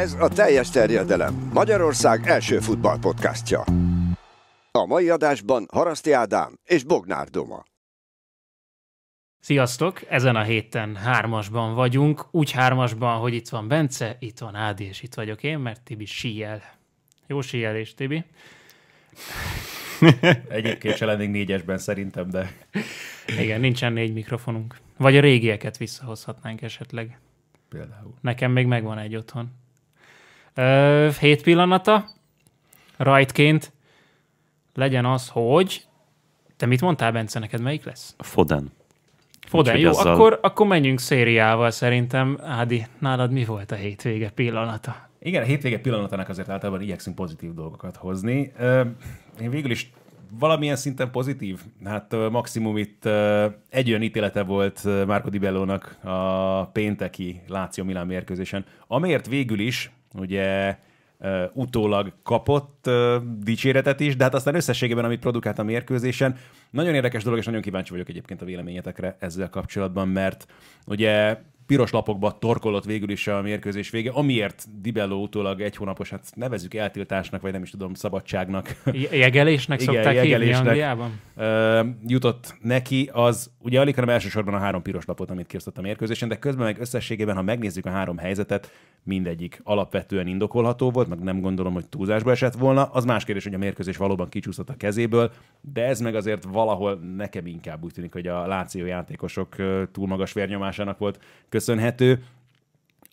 Ez a teljes terjedelem. Magyarország első futballpodcastja. A mai adásban Haraszti Ádám és Bognár Doma. Sziasztok! Ezen a héten hármasban vagyunk, úgy hármasban, hogy itt van Bence, itt van Ádi, és itt vagyok én, mert Tibi síjel. Jó síjelés, Tibi! Egyébként se lennénk négyesben szerintem, de... Igen, nincsen négy mikrofonunk. Vagy a régieket visszahozhatnánk esetleg. Például. Nekem még megvan egy otthon. Ö, hét pillanata, rajtként legyen az, hogy... Te mit mondtál, Bence, neked melyik lesz? Foden. Foden, Úgy, jó, azzal... akkor, akkor menjünk szériával szerintem. Ádi, nálad mi volt a hétvége pillanata? Igen, a hétvége pillanatának azért általában igyekszünk pozitív dolgokat hozni. Én végül is valamilyen szinten pozitív. Hát maximum itt egy olyan ítélete volt Márko Di Bellónak a pénteki Láció Milán mérkőzésen, amért végül is ugye Uh, utólag kapott uh, dicséretet is, de hát aztán összességében, amit produkált a mérkőzésen, nagyon érdekes dolog, és nagyon kíváncsi vagyok egyébként a véleményetekre ezzel kapcsolatban, mert ugye piros lapokba torkolott végül is a mérkőzés vége, amiért Dibello utólag egy hónapos, hát nevezük eltiltásnak, vagy nem is tudom, szabadságnak. Jegelésnek Igen, szokták jegelésnek, hívni jutott neki, az ugye alig, hanem elsősorban a három piros lapot, amit kiosztott a mérkőzésen, de közben meg összességében, ha megnézzük a három helyzetet, mindegyik alapvetően indokolható volt, meg nem gondolom, hogy túlzásba esett volna. Az más kérdés, hogy a mérkőzés valóban kicsúszott a kezéből, de ez meg azért valahol nekem inkább úgy tűnik, hogy a Láció játékosok túl magas vérnyomásának volt köszönhető,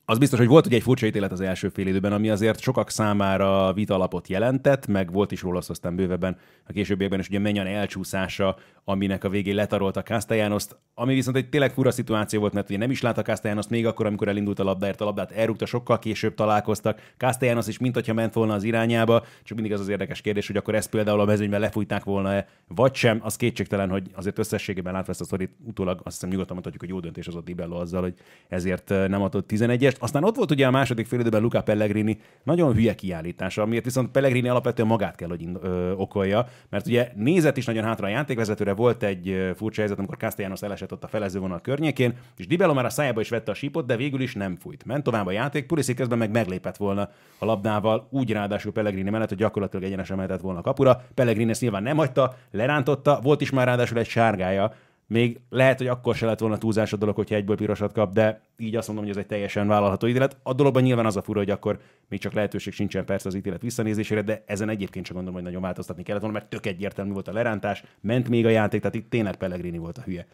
az biztos, hogy volt ugye egy furcsa ítélet az első fél időben, ami azért sokak számára vitalapot jelentett, meg volt is róla aztán bővebben a későbbiekben és ugye mennyian elcsúszása, aminek a végén letarolta Castellanoszt, ami viszont egy tényleg fura szituáció volt, mert ugye nem is látta Castellanoszt még akkor, amikor elindult a labdáért, a labdát elrúgta, sokkal később találkoztak. Castellanos is, mint hogyha ment volna az irányába, csak mindig az az érdekes kérdés, hogy akkor ezt például a mezőnyben lefújták volna-e, vagy sem, az kétségtelen, hogy azért összességében látva ezt a szorít, utólag azt hiszem nyugodtan mondhatjuk, hogy jó döntés az a Dibello azzal, hogy ezért eh, nem adott 11-es aztán ott volt ugye a második fél időben Luca Pellegrini nagyon hülye kiállítása, amiért viszont Pellegrini alapvetően magát kell, hogy ö, okolja, mert ugye nézett is nagyon hátra a játékvezetőre, volt egy furcsa helyzet, amikor Castellanos elesett ott a felezővonal környékén, és Dibelo már a szájába is vette a sípot, de végül is nem fújt. Ment tovább a játék, Pulisic közben meg meglépett volna a labdával, úgy ráadásul Pellegrini mellett, hogy gyakorlatilag egyenesen mehetett volna a kapura. Pellegrini ezt nyilván nem hagyta, lerántotta, volt is már ráadásul egy sárgája még lehet, hogy akkor se lett volna túlzás a dolog, hogyha egyből pirosat kap, de így azt mondom, hogy ez egy teljesen vállalható ítélet. A dologban nyilván az a fura, hogy akkor még csak lehetőség sincsen persze az ítélet visszanézésére, de ezen egyébként csak gondolom, hogy nagyon változtatni kellett volna, mert tök egyértelmű volt a lerántás, ment még a játék, tehát itt tényleg Pellegrini volt a hülye.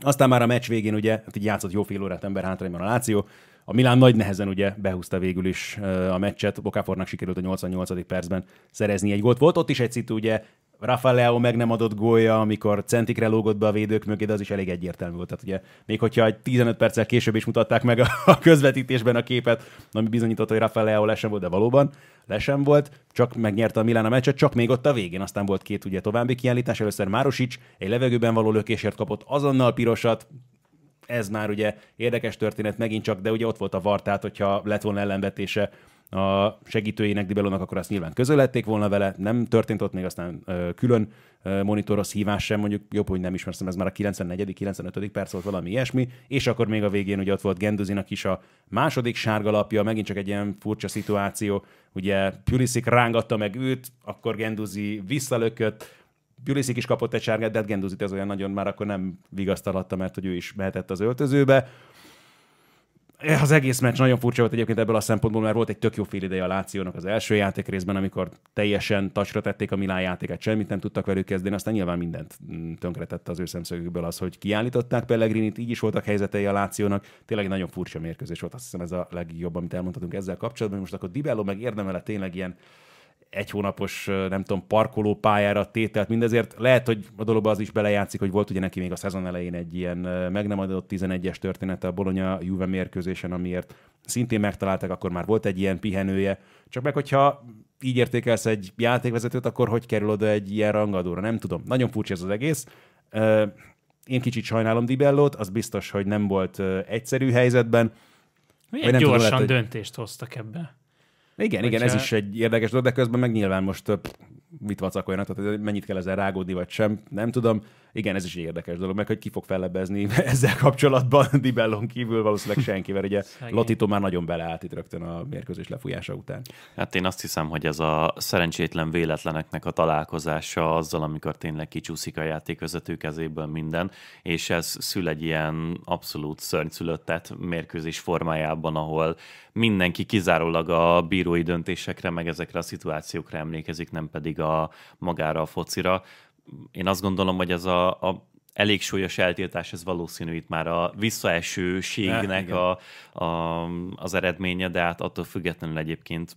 Aztán már a meccs végén ugye, hát így játszott jó fél órát ember hátrányban a Láció, a Milán nagy nehezen ugye behúzta végül is a meccset, Bokáfornak sikerült a 88. percben szerezni egy gólt. Volt ott is egy citu, ugye Rafael Leo meg nem adott gólja, amikor centikre lógott be a védők mögé, de az is elég egyértelmű volt. Tehát ugye, még hogyha egy 15 perccel később is mutatták meg a közvetítésben a képet, ami bizonyította, hogy Rafael Leo lesen volt, de valóban lesen volt, csak megnyerte a Milán a meccset, csak még ott a végén. Aztán volt két ugye további kiállítás, először Márosics egy levegőben való lökésért kapott azonnal pirosat, ez már ugye érdekes történet megint csak, de ugye ott volt a Vartát, hogyha lett volna ellenvetése, a segítőjének, Dibelónak, akkor azt nyilván közölették volna vele, nem történt ott még aztán ö, külön ö, monitoros hívás sem, mondjuk jobb, hogy nem ismerszem, ez már a 94. 95. perc volt valami ilyesmi, és akkor még a végén ugye ott volt Genduzinak is a második sárga lapja, megint csak egy ilyen furcsa szituáció, ugye Pulisic rángatta meg őt, akkor Genduzi visszalökött, Pulisic is kapott egy sárgát, de hát Genduzit ez olyan nagyon már akkor nem vigasztalatta, mert hogy ő is mehetett az öltözőbe az egész meccs nagyon furcsa volt egyébként ebből a szempontból, mert volt egy tök jó fél ideje a Lációnak az első játék részben, amikor teljesen tacsra tették a Milán játékát, semmit nem tudtak velük kezdeni, aztán nyilván mindent mm, tönkretett az ő szemszögükből az, hogy kiállították Pellegrinit, így is voltak helyzetei a Lációnak. Tényleg egy nagyon furcsa mérkőzés volt, azt hiszem ez a legjobb, amit elmondhatunk ezzel kapcsolatban. Most akkor Dibello meg érdemele tényleg ilyen egy hónapos, nem tudom, parkolópályára tételt, mindezért lehet, hogy a dologba az is belejátszik, hogy volt ugye neki még a szezon elején egy ilyen meg nem adott 11-es története a Bologna Juve mérkőzésen, amiért szintén megtalálták, akkor már volt egy ilyen pihenője. Csak meg, hogyha így értékelsz egy játékvezetőt, akkor hogy kerül oda egy ilyen rangadóra? Nem tudom. Nagyon furcsa ez az egész. Én kicsit sajnálom Dibellót, az biztos, hogy nem volt egyszerű helyzetben. Milyen gyorsan tudom, lehet, hogy... döntést hoztak ebben? Igen, hogyha... igen, ez is egy érdekes dolog, de közben meg nyilván most mit vacakoljanak, tehát mennyit kell ezzel rágódni, vagy sem, nem tudom igen, ez is egy érdekes dolog, meg hogy ki fog fellebezni ezzel kapcsolatban Dibellon kívül valószínűleg senki, mert ugye Lotito már nagyon beleállt itt rögtön a mérkőzés lefújása után. Hát én azt hiszem, hogy ez a szerencsétlen véletleneknek a találkozása azzal, amikor tényleg kicsúszik a játékvezető kezéből minden, és ez szül egy ilyen abszolút szörnyszülöttet mérkőzés formájában, ahol mindenki kizárólag a bírói döntésekre, meg ezekre a szituációkra emlékezik, nem pedig a magára a focira én azt gondolom, hogy ez a, a elég súlyos eltiltás, ez valószínű itt már a visszaesőségnek a, a, az eredménye, de hát attól függetlenül egyébként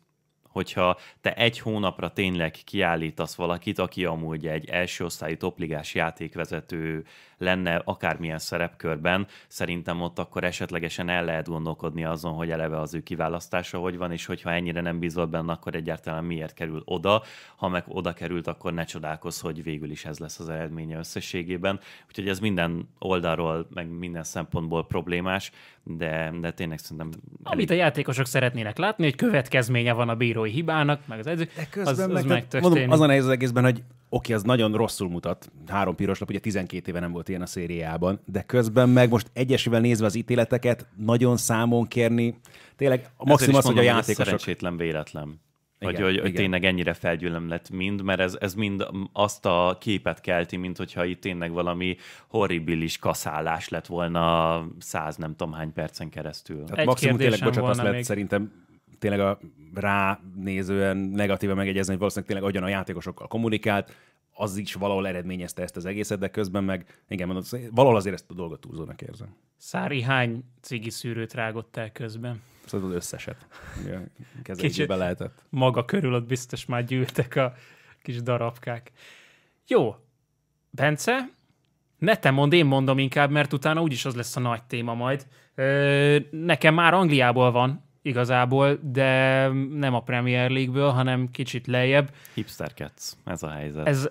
hogyha te egy hónapra tényleg kiállítasz valakit, aki amúgy egy első osztályú topligás játékvezető lenne akármilyen szerepkörben, szerintem ott akkor esetlegesen el lehet gondolkodni azon, hogy eleve az ő kiválasztása hogy van, és hogyha ennyire nem bízol benne, akkor egyáltalán miért kerül oda, ha meg oda került, akkor ne csodálkozz, hogy végül is ez lesz az eredménye összességében. Úgyhogy ez minden oldalról, meg minden szempontból problémás, de, de tényleg szerintem... Amit a játékosok szeretnének látni, hogy következménye van a bírói hibának, meg az edző, de közben az, az meg, megtörténik. Mondom, az a nehéz az egészben, hogy oké, az nagyon rosszul mutat, három piros lap, ugye 12 éve nem volt ilyen a szériában, de közben meg most egyesével nézve az ítéleteket, nagyon számon kérni, tényleg a maximum az, hogy a játékosok... Szerencsétlen véletlen. Igen, hogy, hogy, igen. tényleg ennyire felgyűlöm lett mind, mert ez, ez mind azt a képet kelti, mint hogyha itt tényleg valami horribilis kaszálás lett volna száz nem tudom hány percen keresztül. Tehát Egy hát maximum tényleg, bocsánat, azt lehet még... szerintem tényleg a ránézően negatívan megegyezni, hogy valószínűleg tényleg olyan a játékosokkal kommunikált, az is valahol eredményezte ezt az egészet, de közben meg, igen, mondom, valahol azért ezt a dolgot túlzónak érzem. Szári hány cigi szűrőt rágott el közben? szóval összeset. Kicsit lehetett. maga körül ott biztos már gyűltek a kis darabkák. Jó. Bence, ne te mondd, én mondom inkább, mert utána úgyis az lesz a nagy téma majd. Ö, nekem már Angliából van igazából, de nem a Premier League-ből, hanem kicsit lejjebb. Hipsterkedsz, ez a helyzet. Ez,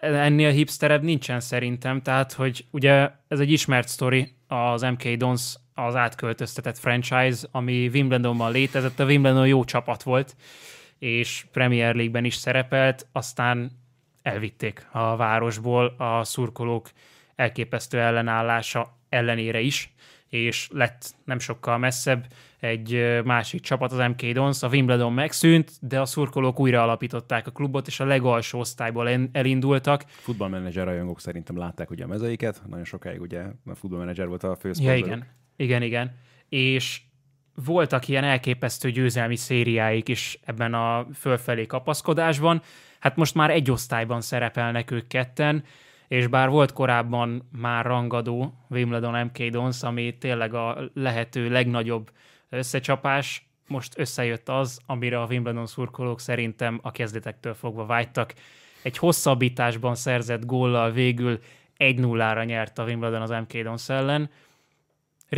ennél hipsterebb nincsen szerintem, tehát hogy ugye ez egy ismert sztori, az MK Dons az átköltöztetett franchise, ami Wimbledonban létezett. A Wimbledon jó csapat volt, és Premier League-ben is szerepelt, aztán elvitték a városból a szurkolók elképesztő ellenállása ellenére is, és lett nem sokkal messzebb egy másik csapat, az MK Dons, a Wimbledon megszűnt, de a szurkolók újra alapították a klubot, és a legalsó osztályból elindultak. Futballmenedzser rajongók szerintem látták ugye a mezeiket, nagyon sokáig ugye a futballmenedzser volt a főszponzor. Ja, igen. Igen, igen. És voltak ilyen elképesztő győzelmi szériáik is ebben a fölfelé kapaszkodásban. Hát most már egy osztályban szerepelnek ők ketten, és bár volt korábban már rangadó Wimbledon MK Dons, ami tényleg a lehető legnagyobb összecsapás, most összejött az, amire a Wimbledon szurkolók szerintem a kezdetektől fogva vágytak. Egy hosszabbításban szerzett góllal végül 1-0-ra nyert a Wimbledon az MK Dons ellen,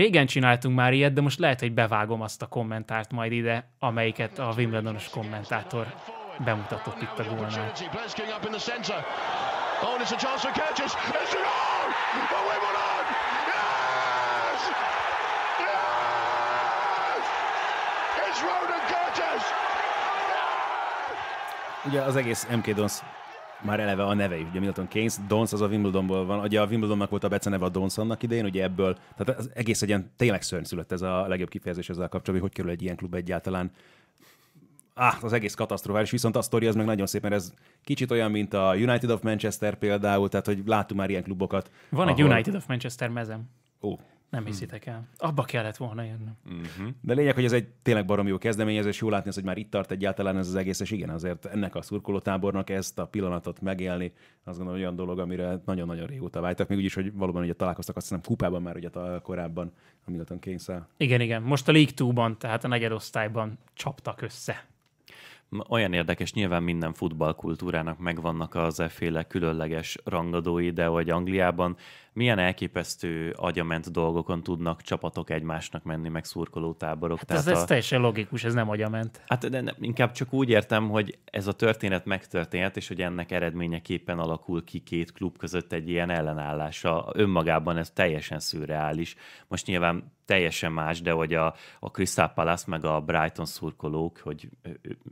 Régen csináltunk már ilyet, de most lehet, hogy bevágom azt a kommentárt majd ide, amelyiket a Wimbledonos kommentátor bemutatott itt a gólnál. Ugye az egész MK Dons már eleve a neve is, ugye Milton Keynes, Dons az a Wimbledonból van, ugye a Wimbledonnak volt a beceneve a Dons annak idején, ugye ebből, tehát az egész egy ilyen tényleg született ez a legjobb kifejezés ezzel kapcsolatban, hogy hogy kerül egy ilyen klub egyáltalán Ah, az egész katasztrofális, viszont a sztori az meg nagyon szép, mert ez kicsit olyan, mint a United of Manchester például, tehát hogy látunk már ilyen klubokat. Van ahol... egy United of Manchester mezem. Ó, nem hm. hiszitek el. Abba kellett volna jönnöm. Uh-huh. Mhm. De lényeg, hogy ez egy tényleg baromi jó kezdeményezés, jó látni, az, hogy már itt tart egyáltalán ez az egész, és igen, azért ennek a szurkolótábornak ezt a pillanatot megélni, azt gondolom, olyan dolog, amire nagyon-nagyon régóta vágytak, még úgyis, hogy valóban ugye találkoztak, azt hiszem, kupában már ugye a korábban, a Milton keynes Igen, igen. Most a League 2-ban, tehát a negyedosztályban csaptak össze olyan érdekes, nyilván minden futballkultúrának megvannak az efféle különleges rangadói, de hogy Angliában milyen elképesztő agyament dolgokon tudnak csapatok egymásnak menni, meg táborok. Hát Tehát ez, ez a... teljesen logikus, ez nem agyament. Hát de ne, inkább csak úgy értem, hogy ez a történet megtörtént, és hogy ennek eredményeképpen alakul ki két klub között egy ilyen ellenállása. Önmagában ez teljesen szürreális. Most nyilván teljesen más, de hogy a, a Crystal Palace meg a Brighton szurkolók, hogy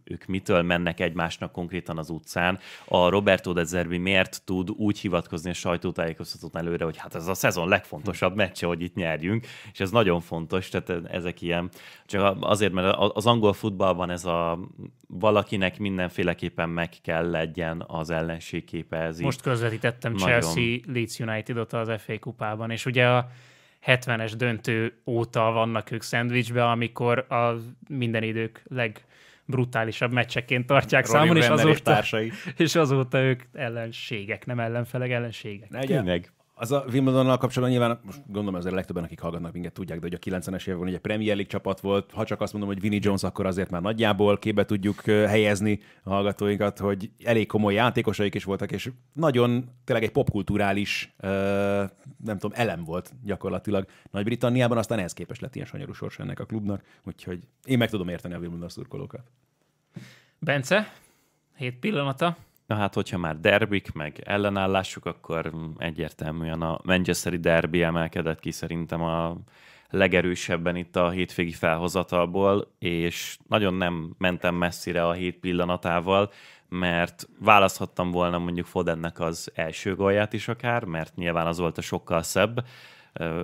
ők mitől mennek egymásnak konkrétan az utcán. A Roberto De Zerbi miért tud úgy hivatkozni a sajtótájékoztatón előre, hogy hát ez a szezon legfontosabb meccse, hogy itt nyerjünk, és ez nagyon fontos, tehát ezek ilyen, csak azért, mert az angol futballban ez a valakinek mindenféleképpen meg kell legyen az ellenségképe. Ez Most közvetítettem nagyon... Chelsea Leeds United-ot az FA kupában, és ugye a 70-es döntő óta vannak ők szendvicsbe, amikor a minden idők leg brutálisabb meccseként tartják Robin számon, és azóta, és, társai. és azóta ők ellenségek, nem ellenfelek, ellenségek. Legyen. Tényleg az a Wimbledonnal kapcsolatban nyilván, most gondolom azért legtöbben, akik hallgatnak minket tudják, de hogy a 90-es években ugye Premier League csapat volt, ha csak azt mondom, hogy Vinnie Jones, akkor azért már nagyjából képbe tudjuk helyezni a hallgatóinkat, hogy elég komoly játékosaik is voltak, és nagyon tényleg egy popkulturális, nem tudom, elem volt gyakorlatilag Nagy-Britanniában, aztán ehhez képest lett ilyen sanyarú sors ennek a klubnak, úgyhogy én meg tudom érteni a Wimbledon szurkolókat. Bence, hét pillanata. Na hát, hogyha már derbik, meg ellenállásuk, akkor egyértelműen a Manchesteri derbi emelkedett ki szerintem a legerősebben itt a hétvégi felhozatalból, és nagyon nem mentem messzire a hét pillanatával, mert választhattam volna mondjuk Fodennek az első golját is akár, mert nyilván az volt a sokkal szebb,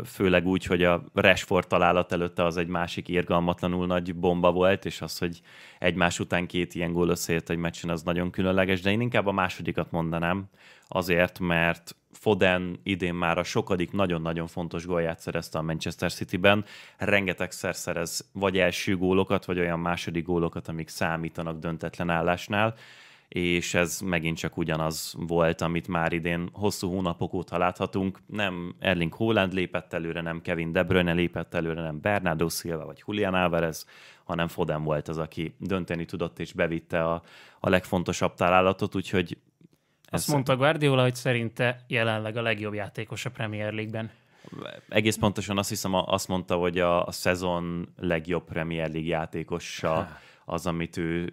főleg úgy, hogy a Rashford találat előtte az egy másik irgalmatlanul nagy bomba volt, és az, hogy egymás után két ilyen gól összeért egy meccsen, az nagyon különleges, de én inkább a másodikat mondanám, azért, mert Foden idén már a sokadik nagyon-nagyon fontos gólját szerezte a Manchester City-ben. Rengetegszer szerez vagy első gólokat, vagy olyan második gólokat, amik számítanak döntetlen állásnál és ez megint csak ugyanaz volt, amit már idén hosszú hónapok óta láthatunk. Nem Erling holland lépett előre, nem Kevin De Bruyne lépett előre, nem Bernardo Silva vagy Julian Alvarez, hanem Foden volt az, aki dönteni tudott és bevitte a, a legfontosabb találatot, úgyhogy Ez... Azt mondta Guardiola, hogy szerinte jelenleg a legjobb játékos a Premier League-ben. Egész pontosan azt hiszem, azt mondta, hogy a, a szezon legjobb Premier League játékosa az, amit ő,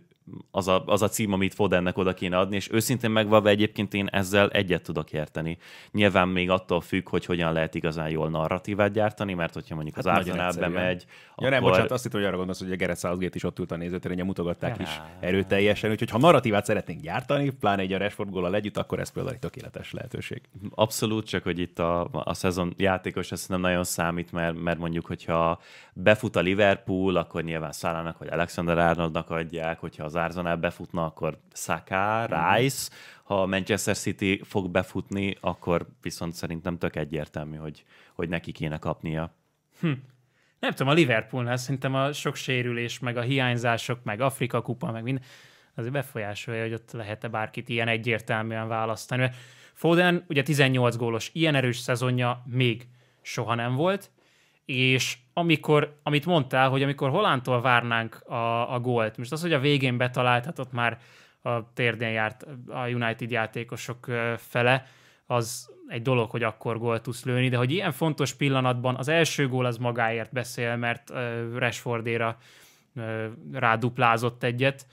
az a, az a cím, amit Fodennek oda kéne adni, és őszintén megvalva egyébként én ezzel egyet tudok érteni. Nyilván még attól függ, hogy hogyan lehet igazán jól narratívát gyártani, mert hogyha mondjuk hát az Arsenal bemegy, ja, akkor... nem, bocsánat, azt hittem, hogy arra gondolsz, hogy a Gerett Southgate is ott ült a nézőtérén, mutogatták ja. is erőteljesen, úgyhogy ha narratívát szeretnénk gyártani, pláne egy a Rashford góllal együtt, akkor ez például egy tökéletes lehetőség. Abszolút, csak hogy itt a, a szezon játékos ezt nem nagyon számít, mert, mert mondjuk, hogyha befut a Liverpool, akkor nyilván Szálának vagy Alexander Arnoldnak adják, hogyha az Arsenal befutna, akkor Saka, mhm. Rice, ha a Manchester City fog befutni, akkor viszont szerintem tök egyértelmű, hogy, hogy neki kéne kapnia. Hm. Nem tudom, a Liverpoolnál szerintem a sok sérülés, meg a hiányzások, meg Afrika kupa, meg minden, azért befolyásolja, hogy ott lehet-e bárkit ilyen egyértelműen választani. Mert Foden ugye 18 gólos, ilyen erős szezonja még soha nem volt, és amikor, amit mondtál, hogy amikor Holántól várnánk a, a gólt, most az, hogy a végén betalált, hát ott már a térdén járt a United játékosok fele, az egy dolog, hogy akkor gólt tudsz lőni, de hogy ilyen fontos pillanatban az első gól az magáért beszél, mert Rashfordéra ráduplázott egyet,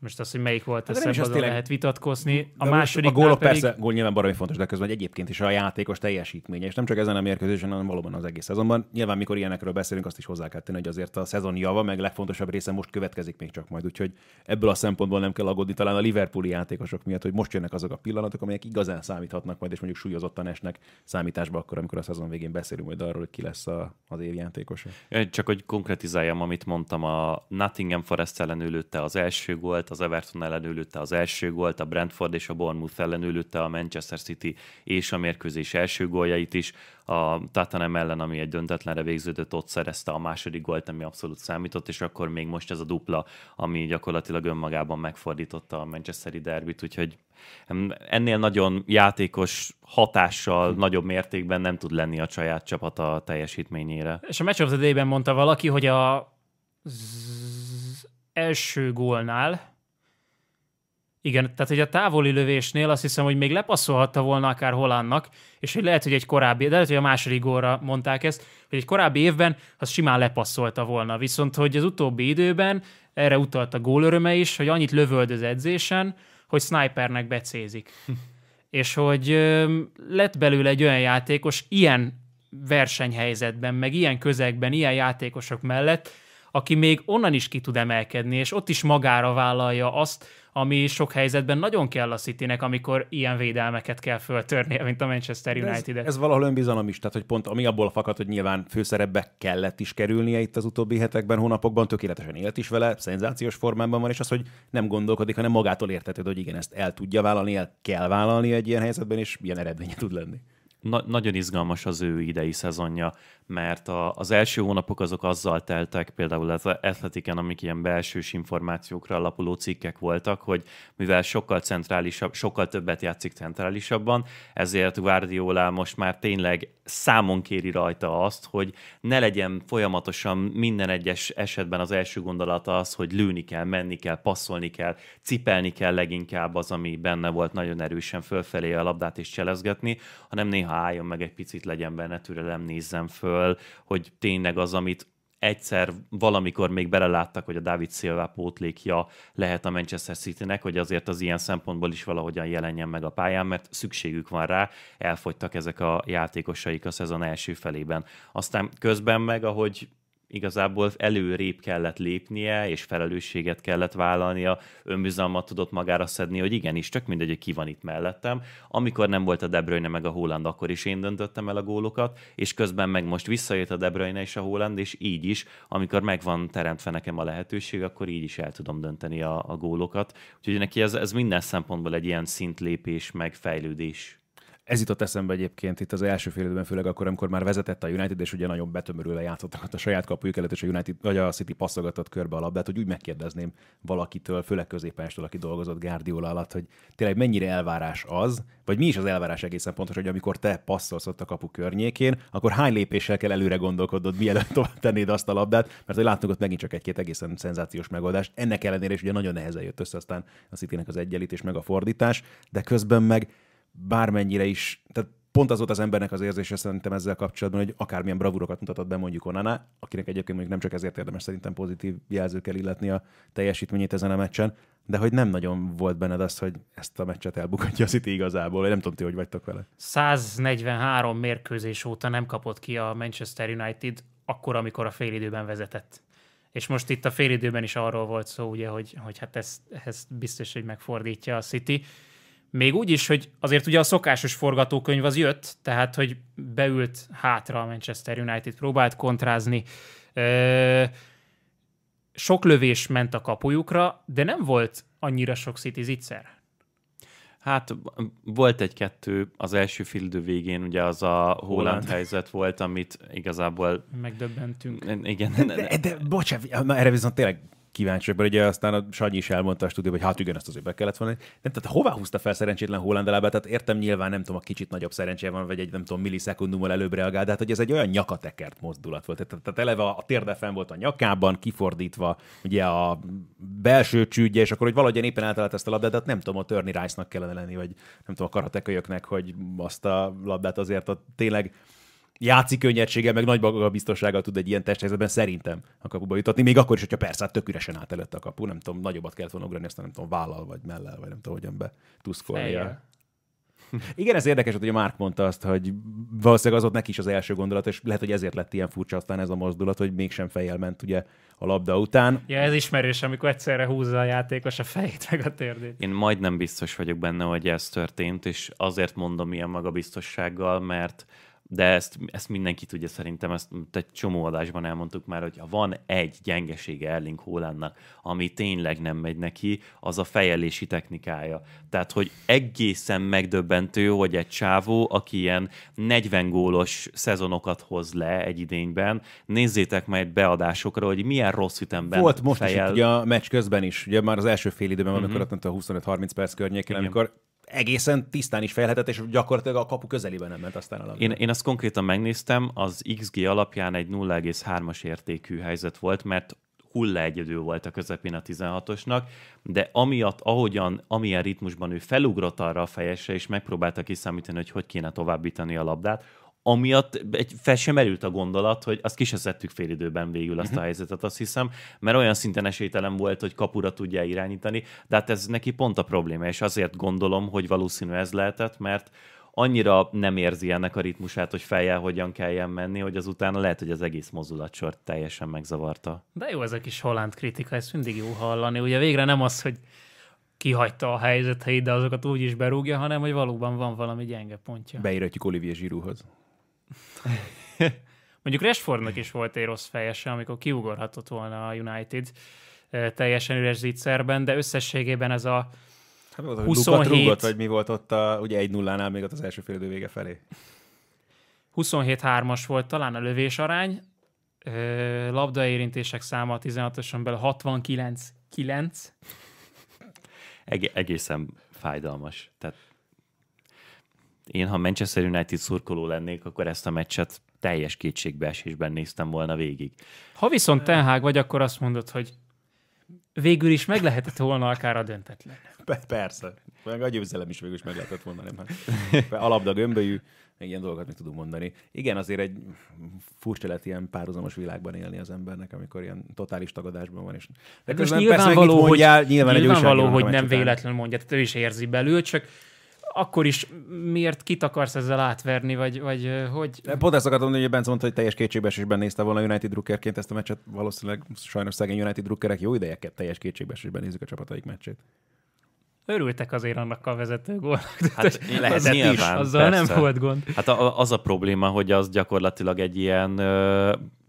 most az, hogy melyik volt a hát szebb, tényleg... lehet vitatkozni. A második a gólok pedig... persze, gól nyilván baromi fontos, de közben egyébként is a játékos teljesítménye, és nem csak ezen a mérkőzésen, hanem valóban az egész szezonban. Nyilván, mikor ilyenekről beszélünk, azt is hozzá kell tenni, hogy azért a szezon java, meg legfontosabb része most következik még csak majd. Úgyhogy ebből a szempontból nem kell aggódni talán a Liverpooli játékosok miatt, hogy most jönnek azok a pillanatok, amelyek igazán számíthatnak majd, és mondjuk súlyozottan esnek számításba akkor, amikor a szezon végén beszélünk majd arról, hogy ki lesz a, az évjátékos. Csak hogy konkretizáljam, amit mondtam, a Nottingham Forest ellen ülőtte az első gólt, gólt, az Everton ellen ülütte az első gólt, a Brentford és a Bournemouth ellen ülütte a Manchester City és a mérkőzés első góljait is, a Tottenham ellen, ami egy döntetlenre végződött, ott szerezte a második gólt, ami abszolút számított, és akkor még most ez a dupla, ami gyakorlatilag önmagában megfordította a Manchesteri derbit, úgyhogy ennél nagyon játékos hatással, hm. nagyobb mértékben nem tud lenni a saját csapata a teljesítményére. És a Match of the Day-ben mondta valaki, hogy a első gólnál igen, tehát hogy a távoli lövésnél azt hiszem, hogy még lepasszolhatta volna akár holannak, és hogy lehet, hogy egy korábbi, de lehet, hogy a második óra mondták ezt, hogy egy korábbi évben az simán lepasszolta volna. Viszont, hogy az utóbbi időben, erre utalt a gólöröme is, hogy annyit lövöldöz edzésen, hogy snipernek becézik. és hogy ö, lett belőle egy olyan játékos ilyen versenyhelyzetben, meg ilyen közegben, ilyen játékosok mellett, aki még onnan is ki tud emelkedni, és ott is magára vállalja azt, ami sok helyzetben nagyon kell a city amikor ilyen védelmeket kell föltörnie, mint a Manchester united ez, ez valahol önbizalom is, tehát hogy pont ami abból fakad, hogy nyilván főszerepbe kellett is kerülnie itt az utóbbi hetekben, hónapokban, tökéletesen élt is vele, szenzációs formában van, és az, hogy nem gondolkodik, hanem magától értetőd, hogy igen, ezt el tudja vállalni, el kell vállalni egy ilyen helyzetben, és ilyen eredménye tud lenni. Na- nagyon izgalmas az ő idei szezonja mert a, az első hónapok azok azzal teltek, például az Athletiken, amik ilyen belsős információkra alapuló cikkek voltak, hogy mivel sokkal centrálisabb, sokkal többet játszik centrálisabban, ezért Guardiola most már tényleg számon kéri rajta azt, hogy ne legyen folyamatosan minden egyes esetben az első gondolata az, hogy lőni kell, menni kell, passzolni kell, cipelni kell leginkább az, ami benne volt nagyon erősen fölfelé a labdát és cselezgetni, hanem néha álljon meg egy picit, legyen benne türelem, nézzen föl, föl, hogy tényleg az, amit egyszer valamikor még beleláttak, hogy a David Silva pótlékja lehet a Manchester City-nek, hogy azért az ilyen szempontból is valahogyan jelenjen meg a pályán, mert szükségük van rá, elfogytak ezek a játékosaik a szezon első felében. Aztán közben meg, ahogy igazából előrébb kellett lépnie, és felelősséget kellett vállalnia, önbizalmat tudott magára szedni, hogy igenis, csak mindegy, hogy ki van itt mellettem. Amikor nem volt a De Bruyne meg a Holland, akkor is én döntöttem el a gólokat, és közben meg most visszajött a De Bruyne és a Holland, és így is, amikor megvan teremtve nekem a lehetőség, akkor így is el tudom dönteni a, a gólokat. Úgyhogy neki ez, ez minden szempontból egy ilyen szintlépés, meg fejlődés. Ez jutott eszembe egyébként itt az első fél időben, főleg akkor, amikor már vezetett a United, és ugye nagyon betömörülve játszottak a saját kapujuk előtt, és a, United, vagy a City passzogatott körbe a labdát, hogy úgy megkérdezném valakitől, főleg középenestől, aki dolgozott Guardiola alatt, hogy tényleg mennyire elvárás az, vagy mi is az elvárás egészen pontos, hogy amikor te passzolsz ott a kapu környékén, akkor hány lépéssel kell előre gondolkodnod, mielőtt tovább tennéd azt a labdát, mert hogy láttunk ott megint csak egy-két egészen szenzációs megoldást. Ennek ellenére is ugye nagyon nehezen jött össze aztán a Citynek az egyenlítés, meg a fordítás, de közben meg bármennyire is, tehát pont az volt az embernek az érzése szerintem ezzel kapcsolatban, hogy akármilyen bravúrokat mutatott be mondjuk Onana, akinek egyébként mondjuk nem csak ezért érdemes szerintem pozitív jelzőkkel illetni a teljesítményét ezen a meccsen, de hogy nem nagyon volt benned az, hogy ezt a meccset elbukatja a City igazából, én nem tudom ti, hogy vagytok vele. 143 mérkőzés óta nem kapott ki a Manchester United akkor, amikor a félidőben vezetett. És most itt a félidőben is arról volt szó, ugye, hogy, hogy hát ezt, ezt biztos, hogy megfordítja a City. Még úgy is, hogy azért ugye a szokásos forgatókönyv az jött, tehát hogy beült hátra a Manchester United, próbált kontrázni. Ö, sok lövés ment a kapujukra, de nem volt annyira sok City zicser. Hát volt egy-kettő az első fildő végén, ugye az a Holland helyzet volt, amit igazából... Megdöbbentünk. Igen. De, de, de bocsánat, erre viszont tényleg kíváncsiak, mert ugye aztán a Sanyi is elmondta a stúdióban, hogy hát igen, ezt azért be kellett volna. Nem, tehát hová húzta fel szerencsétlen Holland elábát? Tehát értem nyilván, nem tudom, a kicsit nagyobb szerencséje van, vagy egy nem tudom, millisekundummal előbb reagál, de hát hogy ez egy olyan nyakatekert mozdulat volt. Tehát, tehát eleve a térde fenn volt a nyakában, kifordítva ugye a belső csüdje, és akkor hogy valahogy éppen általában ezt a labdát, hát nem tudom, a Törni rice kellene lenni, vagy nem tudom, a karatekölyöknek, hogy azt a labdát azért a tényleg játszik könnyedsége, meg nagy magabiztossággal tud egy ilyen testhelyzetben szerintem a kapuba jutatni, még akkor is, hogyha persze hát tök üresen állt előtt a kapu, nem tudom, nagyobbat kellett volna ugrani, aztán nem tudom, vállal vagy mellel, vagy nem tudom, hogyan be tuszkolja. Igen, ez érdekes, hogy a Márk mondta azt, hogy valószínűleg az ott neki is az első gondolat, és lehet, hogy ezért lett ilyen furcsa aztán ez a mozdulat, hogy mégsem fejjel ment ugye a labda után. Ja, ez ismerős, amikor egyszerre húzza a játékos a fejét meg a térdét. Én majdnem biztos vagyok benne, hogy ez történt, és azért mondom ilyen magabiztossággal, mert de ezt, ezt mindenki tudja szerintem, ezt egy csomó adásban elmondtuk már, hogy ha van egy gyengesége Erling Hollandnak, ami tényleg nem megy neki, az a fejelési technikája. Tehát, hogy egészen megdöbbentő, hogy egy csávó, aki ilyen 40 gólos szezonokat hoz le egy idényben, nézzétek majd beadásokra, hogy milyen rossz ütemben Volt most fejel... is, ugye a meccs közben is, ugye már az első fél időben, mm-hmm. amikor ott a 25-30 perc környékén, amikor egészen tisztán is fejlhetett, és gyakorlatilag a kapu közelében nem ment aztán a én, én azt konkrétan megnéztem, az XG alapján egy 0,3-as értékű helyzet volt, mert hulla egyedül volt a közepén a 16-osnak, de amiatt, ahogyan, amilyen ritmusban ő felugrott arra a fejesre, és megpróbálta kiszámítani, hogy hogy kéne továbbítani a labdát, amiatt egy fel sem merült a gondolat, hogy azt kiseszettük fél időben végül azt a mhm. helyzetet, azt hiszem, mert olyan szinten esélytelen volt, hogy kapura tudja irányítani, de hát ez neki pont a probléma, és azért gondolom, hogy valószínű ez lehetett, mert annyira nem érzi ennek a ritmusát, hogy fejjel hogyan kelljen menni, hogy azután lehet, hogy az egész mozulatsort teljesen megzavarta. De jó ez a kis holland kritika, ezt mindig jó hallani. Ugye végre nem az, hogy kihagyta a helyzeteit, de azokat úgy is berúgja, hanem hogy valóban van valami gyenge pontja. Beíratjuk Olivier Zsirúhoz. Mondjuk Rashfordnak is volt egy rossz fejese, amikor kiugorhatott volna a United eh, teljesen üres zicserben, de összességében ez a hát, volt, 27... Rúgott, vagy mi volt ott a, ugye 1-0-nál még ott az első félidő vége felé? 27-3-as volt talán a lövés arány, eh, labdaérintések száma a 16-oson belül 69-9. Eg- egészen fájdalmas. Tehát én, ha Manchester United szurkoló lennék, akkor ezt a meccset teljes kétségbeesésben néztem volna végig. Ha viszont tenhág vagy, akkor azt mondod, hogy végül is meg lehetett volna akár a döntetlen. Persze. Meg a győzelem is végül is meg lehetett volna, nem? Hát, labda gömbölyű, még ilyen dolgokat meg tudunk mondani. Igen, azért egy furcsa lett ilyen párhuzamos világban élni az embernek, amikor ilyen totális tagadásban van. És... De most nyilvánvaló, persze, hogy, mondjál, nyilván, nyilvánvaló, hogy nem véletlenül mondja, tehát ő is érzi belül, csak akkor is miért kit akarsz ezzel átverni, vagy, vagy hogy... Pont ezt akartam mondani, hogy Bence mondta, hogy teljes kétségbeesésben nézte volna United drukkerként ezt a meccset. Valószínűleg sajnos szegény United drukkerek jó idejeket teljes kétségbeesésben nézik a csapataik meccsét örültek azért annak a vezető gólnak. Hát lehet nyilván, is, azzal persze. nem volt gond. Hát a, az a probléma, hogy az gyakorlatilag egy ilyen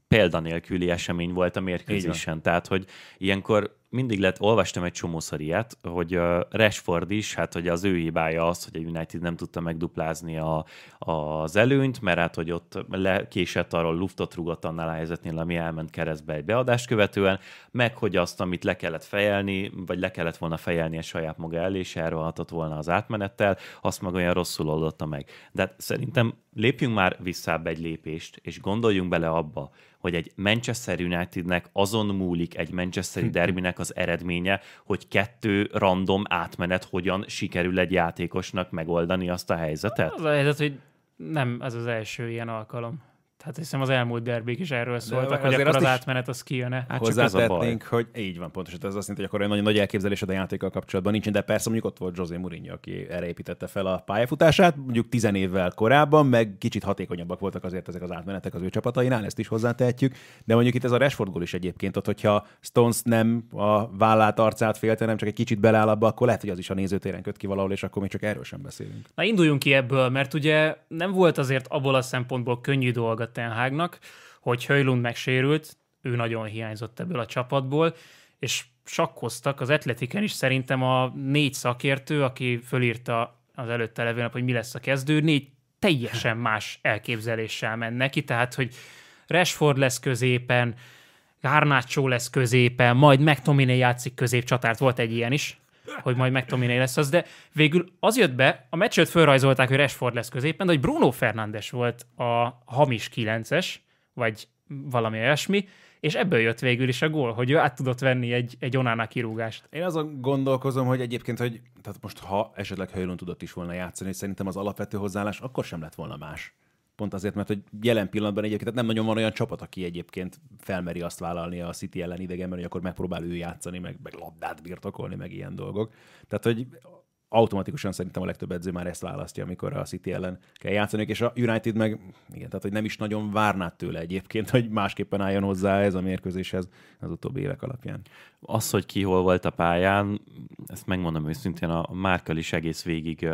példanélküli esemény volt a mérkőzésen. Tehát, hogy ilyenkor mindig lett, olvastam egy csomó ilyet, hogy Rashford is, hát hogy az ő hibája az, hogy a United nem tudta megduplázni a, a, az előnyt, mert hát, hogy ott lekésett arról luftot rúgott annál a helyzetnél, ami elment keresztbe egy beadást követően, meg hogy azt, amit le kellett fejelni, vagy le kellett volna fejelni a saját maga elé, és elrohatott volna az átmenettel, azt meg olyan rosszul oldotta meg. De hát szerintem lépjünk már vissza egy lépést, és gondoljunk bele abba, hogy egy Manchester Unitednek azon múlik egy Manchesteri derbinek az eredménye, hogy kettő random átmenet hogyan sikerül egy játékosnak megoldani azt a helyzetet? Az a helyzet, hogy nem ez az első ilyen alkalom. Tehát hiszem az elmúlt derbék is erről szóltak, hogy akkor az átmenet az kijön-e. Hát hozzátetnénk, hogy így van, pontosan. Ez azt jelenti, hogy akkor egy nagyon nagy elképzelés a játékkal kapcsolatban nincsen, de persze mondjuk ott volt José Mourinho, aki erre építette fel a pályafutását, mondjuk tizen évvel korábban, meg kicsit hatékonyabbak voltak azért ezek az átmenetek az ő csapatainál, ezt is hozzátehetjük. De mondjuk itt ez a Rashford gól is egyébként, ott, hogyha Stones nem a vállát, arcát félte, nem csak egy kicsit beláll abba, akkor lehet, hogy az is a nézőtéren köt ki valahol, és akkor még csak erről sem beszélünk. Na induljunk ki ebből, mert ugye nem volt azért abból a szempontból könnyű dolga kellett Ten Hagnak, hogy Höjlund megsérült, ő nagyon hiányzott ebből a csapatból, és sakkoztak az Atletiken is szerintem a négy szakértő, aki fölírta az előtte levő nap, hogy mi lesz a kezdő, négy teljesen más elképzeléssel ment neki, tehát, hogy Rashford lesz középen, Garnacho lesz középen, majd McTominay játszik középcsatárt, volt egy ilyen is, hogy majd megtudom, lesz az, de végül az jött be, a meccsőt felrajzolták, hogy Rashford lesz középen, de hogy Bruno Fernandes volt a hamis 9-es, vagy valami olyasmi, és ebből jött végül is a gól, hogy ő át tudott venni egy, egy onána kirúgást. Én azon gondolkozom, hogy egyébként, hogy tehát most ha esetleg Hajlon tudott is volna játszani, és szerintem az alapvető hozzáállás akkor sem lett volna más. Pont azért, mert hogy jelen pillanatban egyébként nem nagyon van olyan csapat, aki egyébként felmeri azt vállalni a City ellen idegenben, hogy akkor megpróbál ő játszani, meg, meg labdát birtokolni, meg ilyen dolgok. Tehát, hogy automatikusan szerintem a legtöbb edző már ezt választja, amikor a City ellen kell játszani, és a United meg, igen, tehát hogy nem is nagyon várnád tőle egyébként, hogy másképpen álljon hozzá ez a mérkőzéshez az utóbbi évek alapján. Az, hogy ki hol volt a pályán, ezt megmondom őszintén, a Márkal is egész végig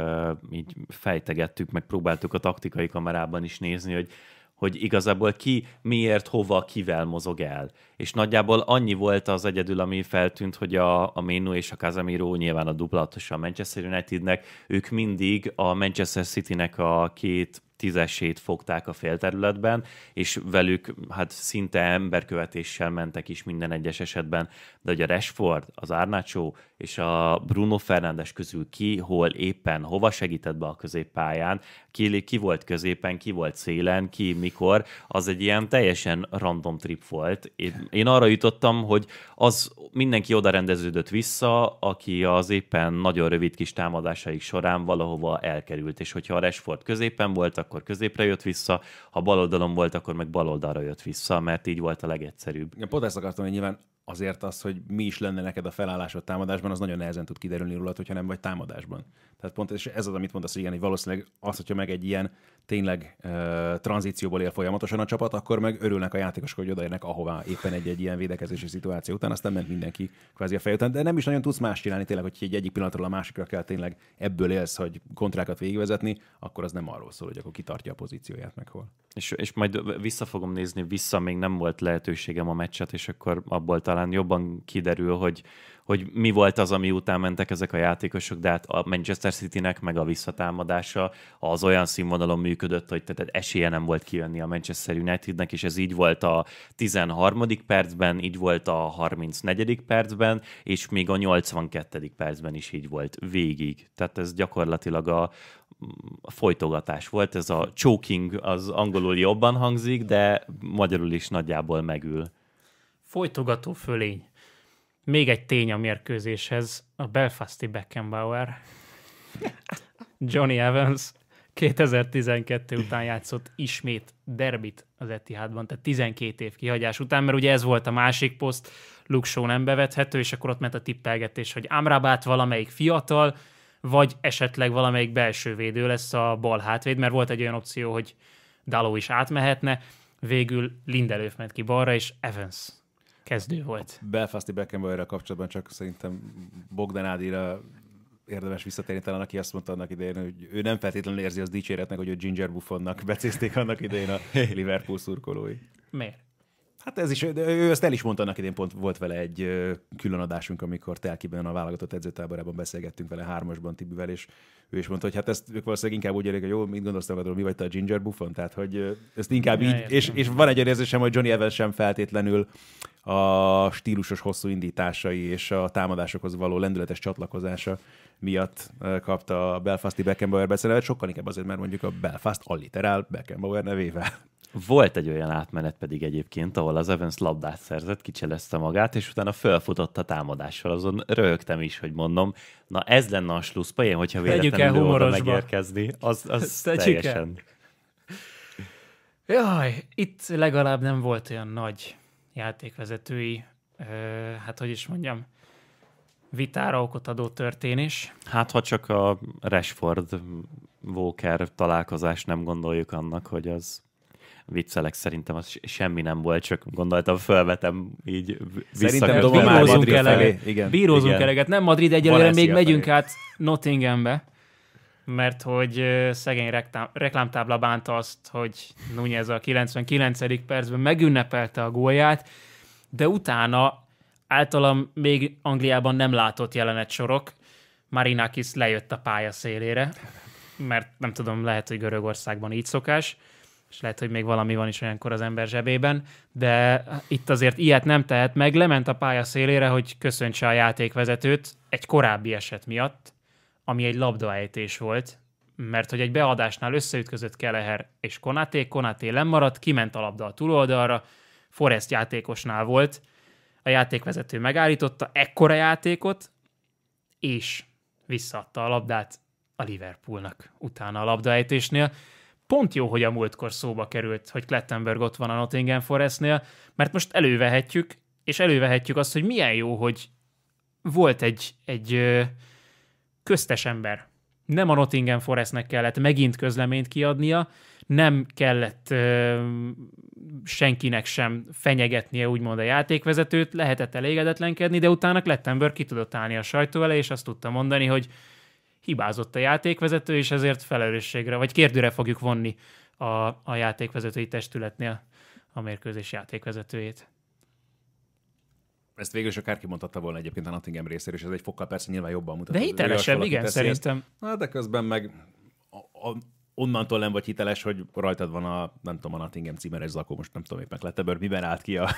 így fejtegettük, meg próbáltuk a taktikai kamerában is nézni, hogy hogy igazából ki, miért, hova, kivel mozog el. És nagyjából annyi volt az egyedül, ami feltűnt, hogy a, a Ménu és a Casemiro nyilván a dublatos a Manchester Unitednek, ők mindig a Manchester Citynek a két tízesét fogták a félterületben, és velük hát szinte emberkövetéssel mentek is minden egyes esetben, de hogy a Rashford, az Árnácsó és a Bruno Fernandes közül ki, hol éppen, hova segített be a középpályán, ki, ki volt középen, ki volt szélen, ki mikor, az egy ilyen teljesen random trip volt. Én, én arra jutottam, hogy az mindenki oda rendeződött vissza, aki az éppen nagyon rövid kis támadásaik során valahova elkerült, és hogyha a Rashford középen volt, akkor középre jött vissza, ha bal oldalon volt, akkor meg bal oldalra jött vissza, mert így volt a legegyszerűbb. Ja, pont ezt akartam, hogy nyilván azért az, hogy mi is lenne neked a felállásod támadásban, az nagyon nehezen tud kiderülni rólad, hogyha nem vagy támadásban. Tehát pont és ez az, amit mondasz, hogy igen, hogy valószínűleg az, hogyha meg egy ilyen tényleg uh, tranzícióból él folyamatosan a csapat, akkor meg örülnek a játékosok, hogy odaérnek ahová éppen egy-egy ilyen védekezési szituáció után, aztán ment mindenki kvázi a fej után. De nem is nagyon tudsz más csinálni tényleg, hogy egy egyik pillanatról a másikra kell tényleg ebből élsz, hogy kontrákat végigvezetni, akkor az nem arról szól, hogy akkor kitartja a pozícióját meg hol. És, és majd vissza fogom nézni, vissza még nem volt lehetőségem a meccset, és akkor abból talán jobban kiderül, hogy hogy mi volt az, ami után mentek ezek a játékosok, de hát a Manchester Citynek meg a visszatámadása az olyan színvonalon működött, hogy tehát esélye nem volt kijönni a Manchester Unitednek, és ez így volt a 13. percben, így volt a 34. percben, és még a 82. percben is így volt végig. Tehát ez gyakorlatilag a, a folytogatás volt, ez a choking az angolul jobban hangzik, de magyarul is nagyjából megül. Folytogató fölény. Még egy tény a mérkőzéshez, a belfasti Beckenbauer. Johnny Evans 2012 után játszott ismét derbit az Etihadban, tehát 12 év kihagyás után, mert ugye ez volt a másik poszt, Luxó nem bevethető, és akkor ott ment a tippelgetés, hogy Amrabát valamelyik fiatal, vagy esetleg valamelyik belső védő lesz a bal hátvéd, mert volt egy olyan opció, hogy Daló is átmehetne, végül Lindelöf ment ki balra, és Evans kezdő volt. A Belfasti Beckenbauerrel kapcsolatban csak szerintem Bogdan Ádira érdemes visszatérni, talán aki azt mondta annak idején, hogy ő nem feltétlenül érzi az dicséretnek, hogy ő Ginger Buffonnak becézték annak idején a Liverpool szurkolói. Miért? Hát ez is, ő ezt el is mondta annak idén, pont volt vele egy külön adásunk, amikor Telkiben a válogatott edzőtáborában beszélgettünk vele hármasban Tibivel, és ő is mondta, hogy hát ezt ők valószínűleg inkább úgy élik, hogy jó, mit gondolsz magadról, mi vagy te a Ginger Buffon, tehát hogy ezt inkább ja, így, és, és, van egy érzésem, hogy Johnny Evans sem feltétlenül a stílusos hosszú indításai és a támadásokhoz való lendületes csatlakozása miatt kapta a Belfasti Beckenbauer becenevet, sokkal inkább azért, mert mondjuk a Belfast alliterál Beckenbauer nevével. Volt egy olyan átmenet pedig egyébként, ahol az Evans labdát szerzett, kicselezte magát, és utána felfutott a támadással. Azon rögtem is, hogy mondom, na ez lenne a én hogyha véletlenül oda megérkezni. Az, az teljesen. Jaj, itt legalább nem volt olyan nagy játékvezetői, hát hogy is mondjam, vitára okot adó történés. Hát ha csak a Rashford Walker találkozás, nem gondoljuk annak, hogy az viccelek, szerintem az semmi nem volt, csak gondoltam, felvetem így Szerintem bírózunk, eleget. igen, bírózunk igen. eleget. Nem Madrid egyelőre, még megyünk át Nottinghambe mert hogy szegény reklám, reklámtábla bánta azt, hogy Nunez a 99. percben megünnepelte a gólját, de utána általam még Angliában nem látott jelenet sorok, Marinakis lejött a pálya szélére, mert nem tudom, lehet, hogy Görögországban így szokás, és lehet, hogy még valami van is olyankor az ember zsebében, de itt azért ilyet nem tehet meg, lement a pálya szélére, hogy köszöntse a játékvezetőt egy korábbi eset miatt, ami egy labdaejtés volt, mert hogy egy beadásnál összeütközött Keleher és Konaté, Konaté lemaradt, kiment a labda a túloldalra, Forrest játékosnál volt, a játékvezető megállította ekkora játékot, és visszaadta a labdát a Liverpoolnak utána a labdaejtésnél. Pont jó, hogy a múltkor szóba került, hogy Klettenberg ott van a Nottingham Forestnél, mert most elővehetjük, és elővehetjük azt, hogy milyen jó, hogy volt egy, egy köztes ember. Nem a Nottingham Forestnek kellett megint közleményt kiadnia, nem kellett ö, senkinek sem fenyegetnie úgymond a játékvezetőt, lehetett elégedetlenkedni, de utána Lettenberg ki tudott állni a sajtó vele, és azt tudta mondani, hogy hibázott a játékvezető, és ezért felelősségre, vagy kérdőre fogjuk vonni a, a játékvezetői testületnél a mérkőzés játékvezetőjét ezt végül is akárki mondhatta volna egyébként a Nottingham részéről, és ez egy fokkal persze nyilván jobban mutatja. De hitelesebb, igen, teszi. szerintem. Na, de közben meg a, a, onnantól nem vagy hiteles, hogy rajtad van a, nem tudom, a Nottingham címeres zakó, most nem tudom éppen Kletterből, miben állt ki a,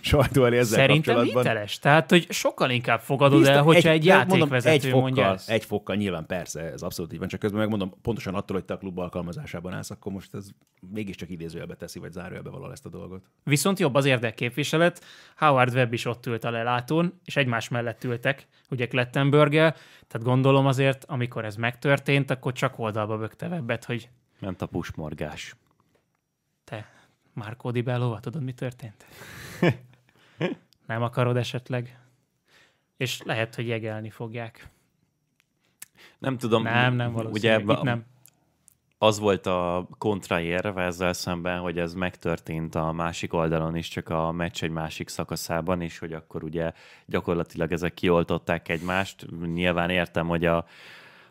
sajtó elé ezzel Szerintem kapcsolatban. hiteles. Tehát, hogy sokkal inkább fogadod Biztos, el, hogyha egy, egy játékvezető mondom, egy fokkal, mondja ezt. Egy fokkal nyilván persze, ez abszolút így van, csak közben megmondom, pontosan attól, hogy te a klub alkalmazásában állsz, akkor most ez mégiscsak idézőjelbe teszi, vagy zárójelbe valahol ezt a dolgot. Viszont jobb az érdekképviselet. Howard Webb is ott ült a lelátón, és egymás mellett ültek, ugye Klettenberggel, tehát gondolom azért, amikor ez megtörtént, akkor csak oldalba bökte Webbet, hogy ment a pusmorgás. Már Di Bellova, tudod, mi történt? Nem akarod esetleg? És lehet, hogy jegelni fogják. Nem tudom. Nem, nem valószínű. Ugye ebbe, Itt nem. Az volt a kontraérve ezzel szemben, hogy ez megtörtént a másik oldalon is, csak a meccs egy másik szakaszában is, hogy akkor ugye gyakorlatilag ezek kioltották egymást. Nyilván értem, hogy a,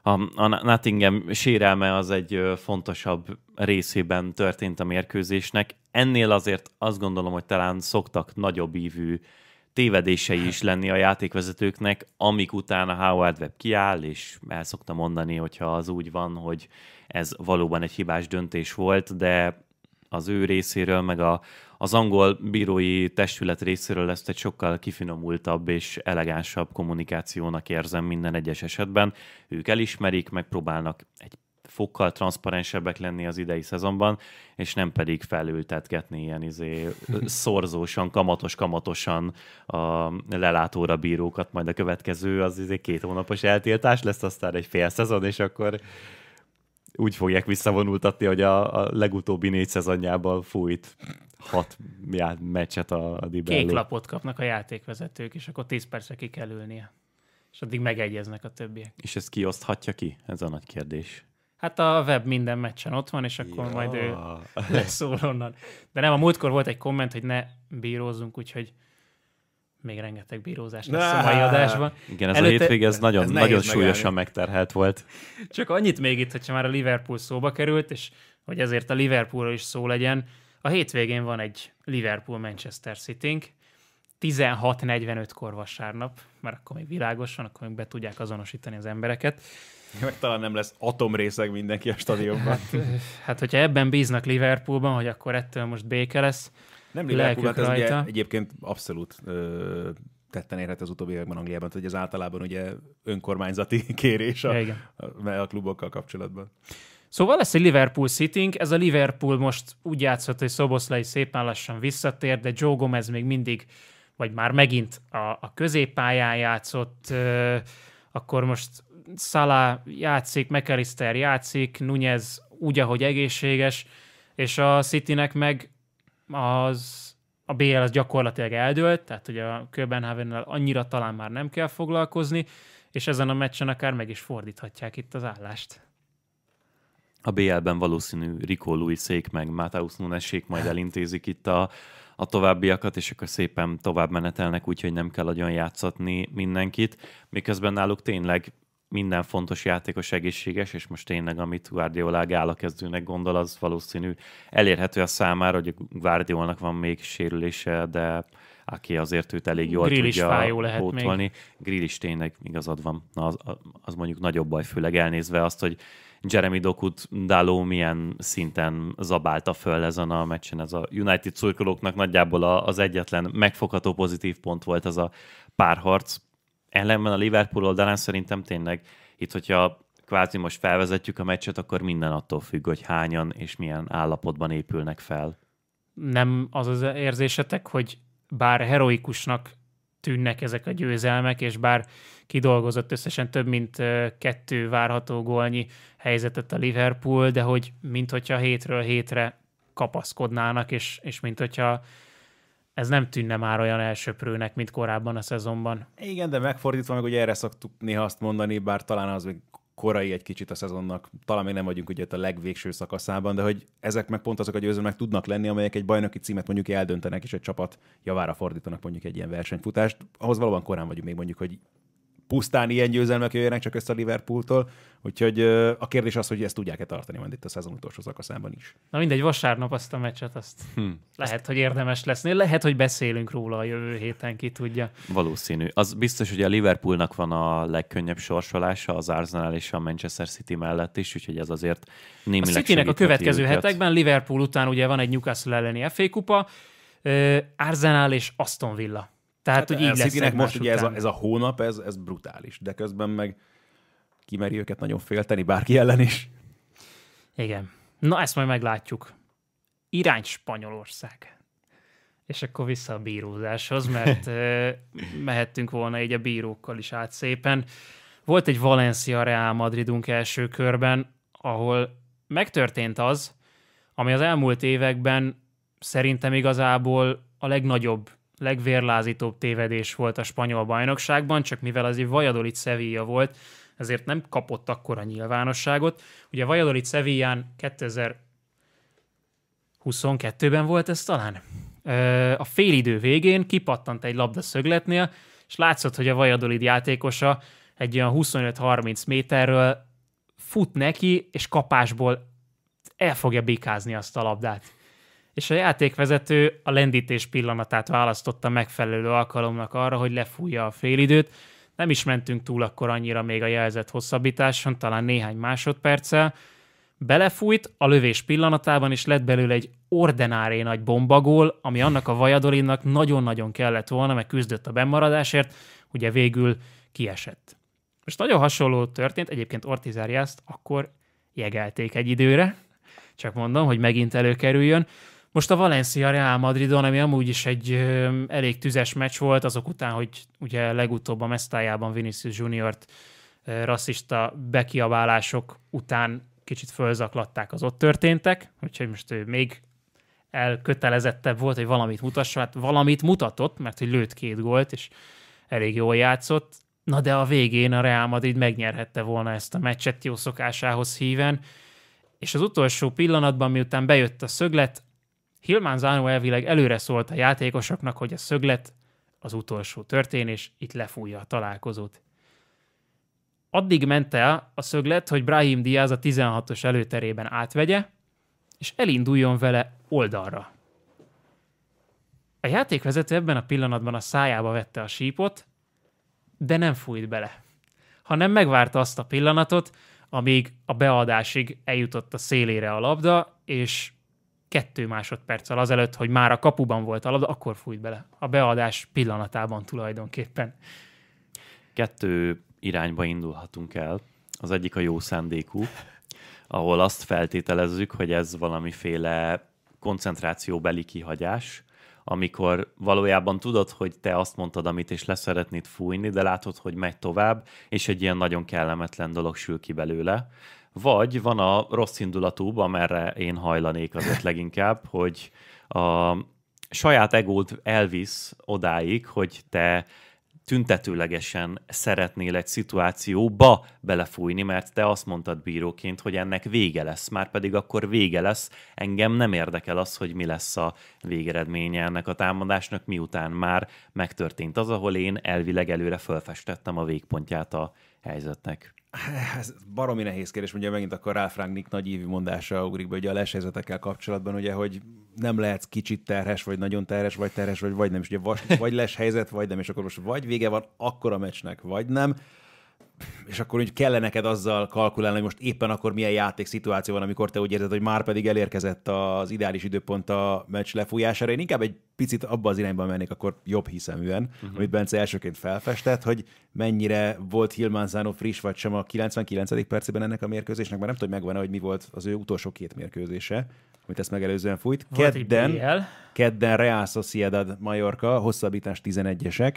a, a Nottingham sérelme az egy fontosabb részében történt a mérkőzésnek. Ennél azért azt gondolom, hogy talán szoktak nagyobb ívű tévedései is lenni a játékvezetőknek, amik után a Howard Webb kiáll, és el szokta mondani, hogyha az úgy van, hogy ez valóban egy hibás döntés volt, de az ő részéről, meg a az angol bírói testület részéről ezt egy sokkal kifinomultabb és elegánsabb kommunikációnak érzem minden egyes esetben. Ők elismerik, megpróbálnak egy fokkal transzparensebbek lenni az idei szezonban, és nem pedig felültetgetni ilyen izé szorzósan, kamatos-kamatosan a lelátóra bírókat, majd a következő az izé két hónapos eltiltás lesz, aztán egy fél szezon, és akkor úgy fogják visszavonultatni, hogy a, a legutóbbi négy szezonjában fújt hat meccset a, a Dibelli. Kék lapot kapnak a játékvezetők, és akkor 10 percre ki kell ülnie. És addig megegyeznek a többiek. És ez kioszthatja ki? Ez a nagy kérdés. Hát a web minden meccsen ott van, és akkor ja. majd ő leszól onnan. De nem, a múltkor volt egy komment, hogy ne bírózzunk, úgyhogy még rengeteg bírózás lesz a mai adásban. Igen, ez Előtte... a hétvég, ez nagyon, ez nagyon súlyosan megállni. megterhelt volt. Csak annyit még itt, hogyha már a Liverpool szóba került, és hogy ezért a Liverpoolról is szó legyen, a hétvégén van egy Liverpool-Manchester city 16.45-kor vasárnap, mert akkor még világos van, akkor még be tudják azonosítani az embereket. Meg talán nem lesz atomrészeg mindenki a stadionban. Hát, hát hogyha ebben bíznak Liverpoolban, hogy akkor ettől most béke lesz, nem Liverpool, hát ez rajta. ugye egyébként abszolút ö, tetten érhet az utóbbi években Angliában, hogy ez általában ugye önkormányzati kérés a, ja, a, a klubokkal kapcsolatban. Szóval lesz egy Liverpool sitting, ez a Liverpool most úgy játszott, hogy Szoboszlai szépen lassan visszatér, de Joe Gomez még mindig, vagy már megint a, a középpályán játszott, akkor most Szala játszik, McAllister játszik, Nunez úgy, ahogy egészséges, és a Citynek meg az a BL az gyakorlatilag eldőlt, tehát ugye a Köbenhavennel annyira talán már nem kell foglalkozni, és ezen a meccsen akár meg is fordíthatják itt az állást a BL-ben valószínű Rico Luisék meg Mateusz Nunesék majd hát. elintézik itt a, a továbbiakat, és akkor szépen tovább menetelnek, úgyhogy nem kell nagyon játszatni mindenkit. Miközben náluk tényleg minden fontos játékos egészséges, és most tényleg, amit Guardiola kezdőnek gondol, az valószínű elérhető a számára, hogy Guardiolnak van még sérülése, de aki azért őt elég jól Grill tudja fájó lehet pótolni. Még. Grill is tényleg igazad van. Na, az, az mondjuk nagyobb baj, főleg elnézve azt, hogy Jeremy Dokut Daló milyen szinten zabálta föl ezen a meccsen. Ez a United szurkolóknak nagyjából az egyetlen megfogható pozitív pont volt ez a párharc. Ellenben a Liverpool oldalán szerintem tényleg itt, hogyha kvázi most felvezetjük a meccset, akkor minden attól függ, hogy hányan és milyen állapotban épülnek fel. Nem az az érzésetek, hogy bár heroikusnak tűnnek ezek a győzelmek, és bár kidolgozott összesen több mint kettő várható gólnyi helyzetet a Liverpool, de hogy mint hogyha hétről hétre kapaszkodnának, és, és mint hogyha ez nem tűnne már olyan elsöprőnek, mint korábban a szezonban. Igen, de megfordítva meg hogy erre szoktuk néha azt mondani, bár talán az még korai egy kicsit a szezonnak, talán még nem vagyunk ugye a legvégső szakaszában, de hogy ezek meg pont azok a győzelmek tudnak lenni, amelyek egy bajnoki címet mondjuk eldöntenek, és egy csapat javára fordítanak mondjuk egy ilyen versenyfutást. Ahhoz valóban korán vagyunk még mondjuk, hogy pusztán ilyen győzelmek jöjjenek csak össze a Liverpooltól, úgyhogy a kérdés az, hogy ezt tudják-e tartani majd itt a szezon utolsó szakaszában is. Na mindegy, vasárnap azt a meccset, azt hm. lehet, hogy érdemes lesz. Lehet, hogy beszélünk róla a jövő héten, ki tudja. Valószínű. Az biztos, hogy a Liverpoolnak van a legkönnyebb sorsolása az Arsenal és a Manchester City mellett is, úgyhogy ez azért némileg A City-nek a következő őket. hetekben Liverpool után ugye van egy Newcastle elleni FA kupa, Arsenal és Aston Villa. Tehát, hát hogy így lesz. most ugye ez a, ez a hónap, ez, ez brutális, de közben meg kimeri őket nagyon félteni bárki ellen is. Igen. Na, ezt majd meglátjuk. Irány Spanyolország. És akkor vissza a bírózáshoz, mert mehettünk volna így a bírókkal is át szépen. Volt egy Valencia Real Madridunk első körben, ahol megtörtént az, ami az elmúlt években szerintem igazából a legnagyobb legvérlázítóbb tévedés volt a spanyol bajnokságban, csak mivel az egy Vajadolid Sevilla volt, ezért nem kapott akkora nyilvánosságot. Ugye Vajadolid Sevillán 2022-ben volt ez talán? A félidő végén kipattant egy labda szögletnél, és látszott, hogy a Vajadolid játékosa egy olyan 25-30 méterről fut neki, és kapásból el fogja bikázni azt a labdát és a játékvezető a lendítés pillanatát választotta megfelelő alkalomnak arra, hogy lefújja a félidőt. Nem is mentünk túl akkor annyira még a jelzett hosszabbításon, talán néhány másodperccel. Belefújt a lövés pillanatában, és lett belőle egy ordenáré nagy bombagól, ami annak a Vajadolinnak nagyon-nagyon kellett volna, mert küzdött a bemaradásért, ugye végül kiesett. Most nagyon hasonló történt, egyébként Ortizáriászt akkor jegelték egy időre, csak mondom, hogy megint előkerüljön. Most a Valencia Real Madridon, ami amúgy is egy ö, elég tüzes meccs volt, azok után, hogy ugye legutóbb a Mesztájában Vinicius Juniort rasszista bekiabálások után kicsit fölzaklatták az ott történtek, úgyhogy most ő még elkötelezettebb volt, hogy valamit mutassa, hát valamit mutatott, mert hogy lőtt két gólt, és elég jól játszott. Na de a végén a Real Madrid megnyerhette volna ezt a meccset jó szokásához híven, és az utolsó pillanatban, miután bejött a szöglet, Zánó elvileg előre szólt a játékosoknak, hogy a szöglet az utolsó történés, itt lefújja a találkozót. Addig ment el a szöglet, hogy Brahim Diaz a 16-os előterében átvegye, és elinduljon vele oldalra. A játékvezető ebben a pillanatban a szájába vette a sípot, de nem fújt bele, hanem megvárta azt a pillanatot, amíg a beadásig eljutott a szélére a labda, és kettő másodperccel azelőtt, hogy már a kapuban volt a labda, akkor fújt bele. A beadás pillanatában tulajdonképpen. Kettő irányba indulhatunk el. Az egyik a jó szándékú, ahol azt feltételezzük, hogy ez valamiféle koncentrációbeli kihagyás, amikor valójában tudod, hogy te azt mondtad, amit, és leszeretnéd fújni, de látod, hogy megy tovább, és egy ilyen nagyon kellemetlen dolog sül ki belőle vagy van a rossz indulatúbb, amerre én hajlanék azért leginkább, hogy a saját egód elvisz odáig, hogy te tüntetőlegesen szeretnél egy szituációba belefújni, mert te azt mondtad bíróként, hogy ennek vége lesz, már pedig akkor vége lesz. Engem nem érdekel az, hogy mi lesz a végeredménye ennek a támadásnak, miután már megtörtént az, ahol én elvileg előre felfestettem a végpontját a helyzetnek. Ez baromi nehéz kérdés, ugye megint akkor Ralph Rangnick nagy ívű mondása ugrik be, ugye a leshelyzetekkel kapcsolatban, ugye, hogy nem lehetsz kicsit terhes, vagy nagyon terhes, vagy terhes, vagy, vagy nem, és ugye vas, vagy leshelyzet, vagy nem, és akkor most vagy vége van akkor a meccsnek, vagy nem és akkor úgy kellene neked azzal kalkulálni, hogy most éppen akkor milyen játék szituáció van, amikor te úgy érzed, hogy már pedig elérkezett az ideális időpont a meccs lefújására. Én inkább egy picit abba az irányba mennék, akkor jobb hiszeműen, uh-huh. amit Bence elsőként felfestett, hogy mennyire volt Hilmanzano friss vagy sem a 99. percében ennek a mérkőzésnek, mert nem tudom, megvan hogy mi volt az ő utolsó két mérkőzése, amit ezt megelőzően fújt. Volt kedden, kedden Real Sociedad Mallorca, hosszabbítás 11-esek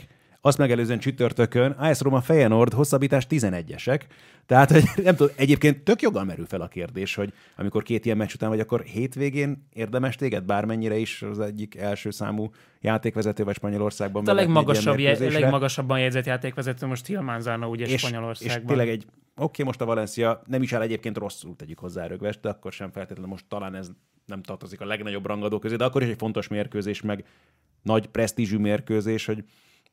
azt megelőzően csütörtökön, AS Roma Feyenoord hosszabbítás 11-esek. Tehát nem tudom, egyébként tök joggal merül fel a kérdés, hogy amikor két ilyen meccs után vagy, akkor hétvégén érdemes téged bármennyire is az egyik első számú játékvezető vagy Spanyolországban. De a legmagasabb, je- legmagasabban jegyzett játékvezető most Tilmán Zárna ugye és, Spanyolországban. És tényleg egy, oké, okay, most a Valencia nem is áll egyébként rosszul, tegyük hozzá rögvest, de akkor sem feltétlenül most talán ez nem tartozik a legnagyobb rangadó közé, de akkor is egy fontos mérkőzés, meg nagy presztízsű mérkőzés, hogy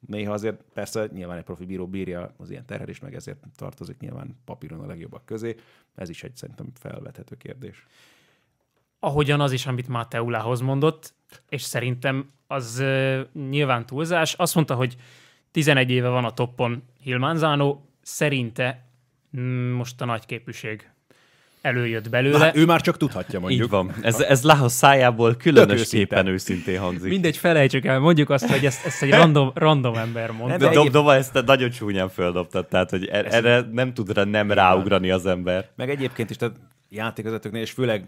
néha azért persze nyilván egy profi bíró bírja az ilyen terhelést, meg ezért tartozik nyilván papíron a legjobbak közé. Ez is egy szerintem felvethető kérdés. Ahogyan az is, amit Mateulához mondott, és szerintem az uh, nyilván túlzás. Azt mondta, hogy 11 éve van a toppon Hilmán Zánó, szerinte mm, most a nagy képűség előjött belőle. Lá, ő már csak tudhatja, mondjuk. Így van. Ez, ez Lához szájából különösképpen őszintén hangzik. Mindegy, felejtsük el, mondjuk azt, hogy ezt, ezt egy random, random ember mond. De dob, Dova ezt nagyon csúnyán földobtad, tehát hogy er, erre nem tud rá nem ráugrani az ember. Meg egyébként is, tehát játékvezetőknél, és főleg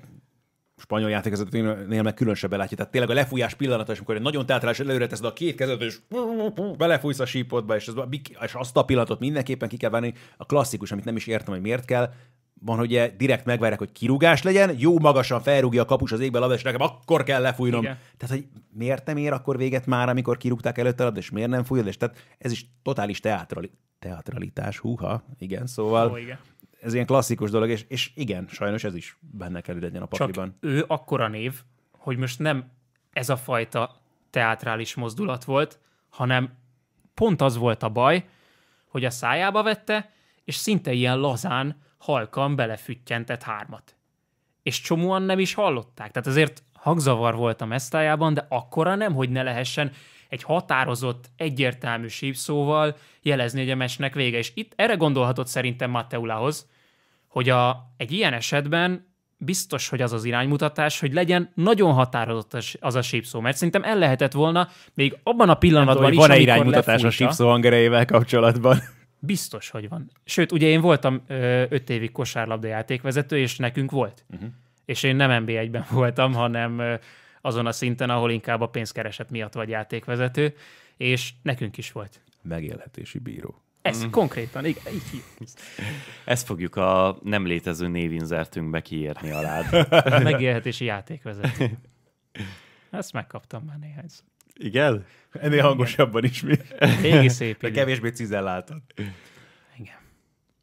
spanyol játékvezetőnél meg különösebben látja. Tehát tényleg a lefújás pillanata, és amikor egy nagyon teatrás előre teszed a két kezed, és belefújsz a sípotba, és, az, és azt a pillanatot mindenképpen ki kell venni. A klasszikus, amit nem is értem, hogy miért kell, van, hogy direkt megvárják, hogy kirúgás legyen, jó magasan felrúgja a kapus az égbe a labdát, és nekem akkor kell lefújnom. Igen. Tehát, hogy miért nem ér akkor véget már, amikor kirúgták előtte a labdát, és miért nem fújja és tehát ez is totális teatrali teatralitás, húha, igen, szóval oh, igen. ez ilyen klasszikus dolog, és, és igen, sajnos ez is benne kell, hogy legyen a pakliban. Csak ő akkora név, hogy most nem ez a fajta teátrális mozdulat volt, hanem pont az volt a baj, hogy a szájába vette, és szinte ilyen lazán, halkan belefüttyentett hármat. És csomóan nem is hallották, tehát azért hangzavar volt a mesztájában, de akkora nem, hogy ne lehessen egy határozott, egyértelmű sípszóval jelezni, hogy a mesnek vége. És itt erre gondolhatott szerintem Mateulához, hogy a, egy ilyen esetben biztos, hogy az az iránymutatás, hogy legyen nagyon határozott az a sípszó, mert szerintem el lehetett volna még abban a pillanatban tudom, is, Van-e iránymutatás lefújta. a sípszó hangerejével kapcsolatban? Biztos, hogy van. Sőt, ugye én voltam ö, öt évig kosárlabda játékvezető, és nekünk volt. Uh-huh. És én nem NB1-ben voltam, hanem ö, azon a szinten, ahol inkább a pénzkereset miatt vagy játékvezető, és nekünk is volt. Megélhetési bíró. Ez mm. konkrétan, igen. Így, így. Ezt fogjuk a nem létező névinzertünkbe kiírni alá. Megélhetési játékvezető. Ezt megkaptam már néhányszor. Igen? Ennél hangosabban is mi. Égi szép. De kevésbé cizelláltad. Igen.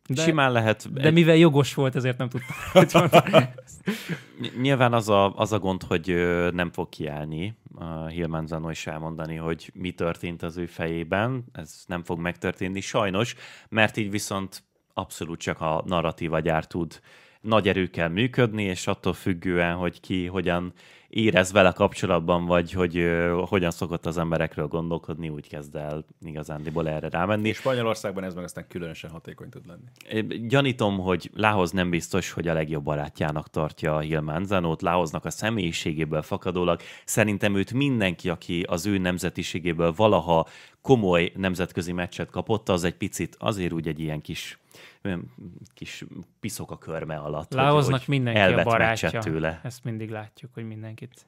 De, Simán lehet. De egy... mivel jogos volt, ezért nem tudtam. Nyilván az a, az a gond, hogy nem fog kiállni a Hillman Zano is elmondani, hogy mi történt az ő fejében. Ez nem fog megtörténni, sajnos, mert így viszont abszolút csak a narratíva gyár tud nagy erőkkel működni, és attól függően, hogy ki hogyan érez vele kapcsolatban, vagy hogy uh, hogyan szokott az emberekről gondolkodni, úgy kezd el igazándiból erre rámenni. És Spanyolországban ez meg aztán különösen hatékony tud lenni. Gyanítom, hogy Lához nem biztos, hogy a legjobb barátjának tartja a Hilmánzánót. Láhoznak a személyiségéből fakadólag. Szerintem őt mindenki, aki az ő nemzetiségéből valaha komoly nemzetközi meccset kapott, az egy picit azért úgy egy ilyen kis olyan kis piszok a körme alatt. Láhoznak hogy, mindenki elvet a barátja. Tőle. Ezt mindig látjuk, hogy mindenkit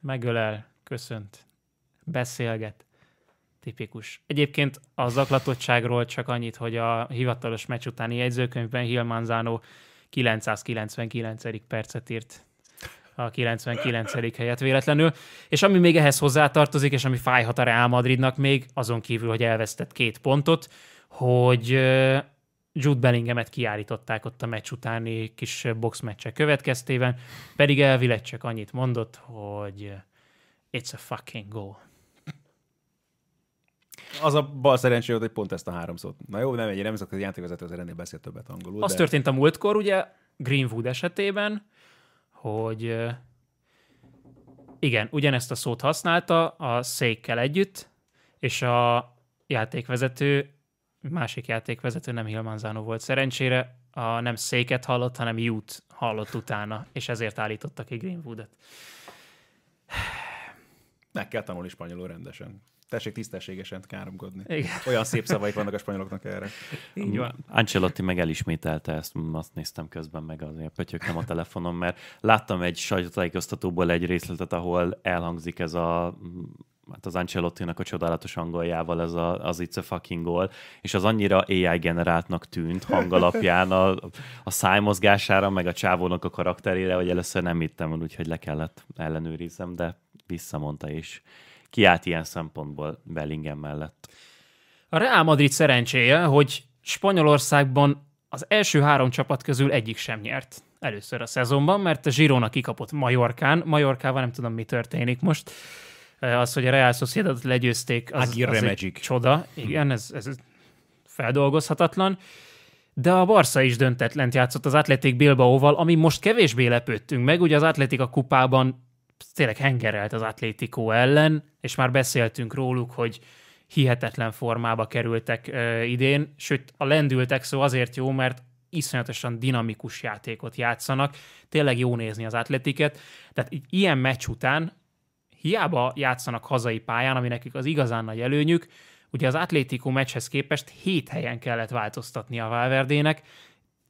megölel, köszönt, beszélget. Tipikus. Egyébként a zaklatottságról csak annyit, hogy a hivatalos meccs utáni jegyzőkönyvben Hilmanzánó 999. percet írt a 99. helyet véletlenül. És ami még ehhez hozzátartozik, és ami fájhat a Real Madridnak még, azon kívül, hogy elvesztett két pontot, hogy Jude Bellingemet kiállították ott a meccs utáni kis boxmeccse következtében, pedig elvileg csak annyit mondott, hogy it's a fucking goal. Az a bal szerencsé volt, hogy pont ezt a három szót. Na jó, nem egy nem szokt, hogy játékvezető az ennél beszélt többet angolul. Az de... történt a múltkor, ugye Greenwood esetében, hogy igen, ugyanezt a szót használta a székkel együtt, és a játékvezető másik játékvezető nem Hilmanzano volt. Szerencsére a nem széket hallott, hanem jut hallott utána, és ezért állítottak ki et Meg kell tanulni spanyolul rendesen. Tessék tisztességesen káromkodni. Igen. Olyan szép szavaik vannak a spanyoloknak erre. Így van. Ancelotti meg elismételte ezt, azt néztem közben meg azért pötyögtem a telefonon, mert láttam egy sajtótájékoztatóból egy részletet, ahol elhangzik ez a hát az Ancelotti-nak a csodálatos angoljával ez a, az It's a fucking goal, és az annyira AI generáltnak tűnt hangalapján a, a szájmozgására, meg a csávónak a karakterére, hogy először nem hittem úgyhogy le kellett ellenőrizem, de visszamondta, is. kiállt ilyen szempontból Bellingen mellett. A Real Madrid szerencséje, hogy Spanyolországban az első három csapat közül egyik sem nyert először a szezonban, mert a Girona kikapott Majorkán. Majorkával nem tudom, mi történik most. Eh, az, hogy a Real Sociedad legyőzték, az, az egy csoda. Igen, ez, ez feldolgozhatatlan. De a Barca is döntetlen játszott az Atletik Bilbaóval, ami most kevésbé lepődtünk meg. Ugye az Atletik a kupában tényleg hengerelt az Atlético ellen, és már beszéltünk róluk, hogy hihetetlen formába kerültek ö, eh, idén, sőt a lendültek szó azért jó, mert iszonyatosan dinamikus játékot játszanak, tényleg jó nézni az atletiket, tehát ilyen meccs után hiába játszanak hazai pályán, ami nekik az igazán nagy előnyük, ugye az Atlético meccshez képest hét helyen kellett változtatni a Valverdének,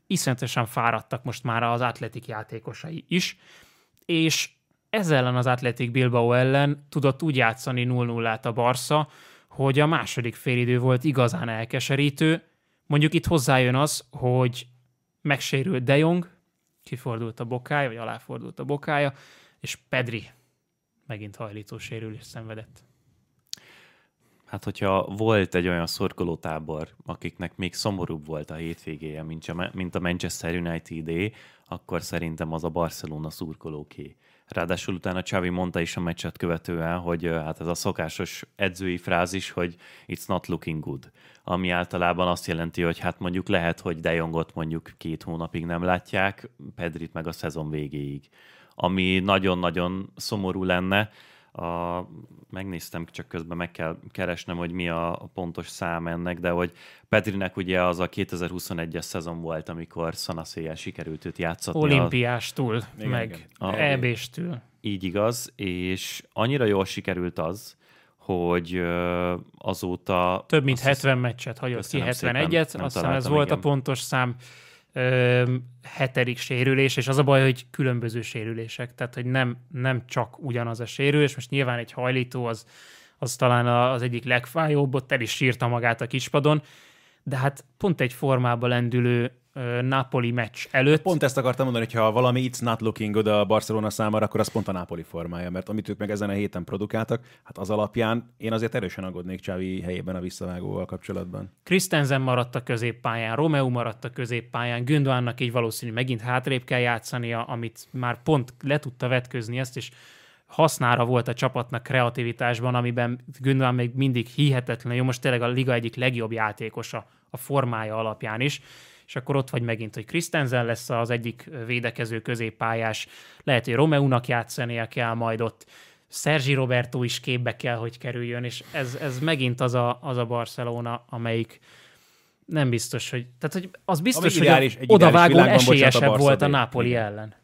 iszonyatosan fáradtak most már az Atletik játékosai is, és ezzel ellen az Atletik Bilbao ellen tudott úgy játszani 0-0-át a Barca, hogy a második félidő volt igazán elkeserítő. Mondjuk itt hozzájön az, hogy megsérült De Jong, kifordult a bokája, vagy aláfordult a bokája, és Pedri megint sérülés szenvedett. Hát, hogyha volt egy olyan szurkolótábor, akiknek még szomorúbb volt a hétvégéje, mint a, Manchester united akkor szerintem az a Barcelona szurkolóké. Ráadásul utána Csávi mondta is a meccset követően, hogy hát ez a szokásos edzői frázis, hogy it's not looking good, ami általában azt jelenti, hogy hát mondjuk lehet, hogy De Jongot mondjuk két hónapig nem látják, Pedrit meg a szezon végéig ami nagyon-nagyon szomorú lenne. A, megnéztem, csak közben meg kell keresnem, hogy mi a, a pontos szám ennek, de hogy Petrinek ugye az a 2021-es szezon volt, amikor Szanaszéjel sikerült őt játszatni. Olimpiástól, a... meg EB-stől. Így igaz, és annyira jól sikerült az, hogy azóta... Több mint 70 meccset hagyott ki, 71-et, azt hiszem ez igen. volt a pontos szám ö, hetedik sérülés, és az a baj, hogy különböző sérülések, tehát hogy nem, nem csak ugyanaz a sérülés, most nyilván egy hajlító az, az talán az egyik legfájóbb, ott el is sírta magát a kispadon, de hát pont egy formába lendülő Napoli meccs előtt. Pont ezt akartam mondani, hogy ha valami it's not looking good a Barcelona számára, akkor az pont a Napoli formája, mert amit ők meg ezen a héten produkáltak, hát az alapján én azért erősen aggódnék Csávi helyében a visszavágóval kapcsolatban. Christensen maradt a középpályán, Romeo maradt a középpályán, Gündoánnak így valószínű megint hátrébb kell játszania, amit már pont le tudta vetközni ezt, és hasznára volt a csapatnak kreativitásban, amiben Gündván még mindig hihetetlen jó, most tényleg a liga egyik legjobb játékosa a formája alapján is és akkor ott vagy megint, hogy Christensen lesz az egyik védekező középpályás, lehet, hogy Romeónak játszania kell majd ott, Sergi Roberto is képbe kell, hogy kerüljön, és ez, ez megint az a, az a Barcelona, amelyik nem biztos, hogy... Tehát, hogy az biztos, ideális, hogy ideális, odavágó esélyesebb a volt a napoli ellen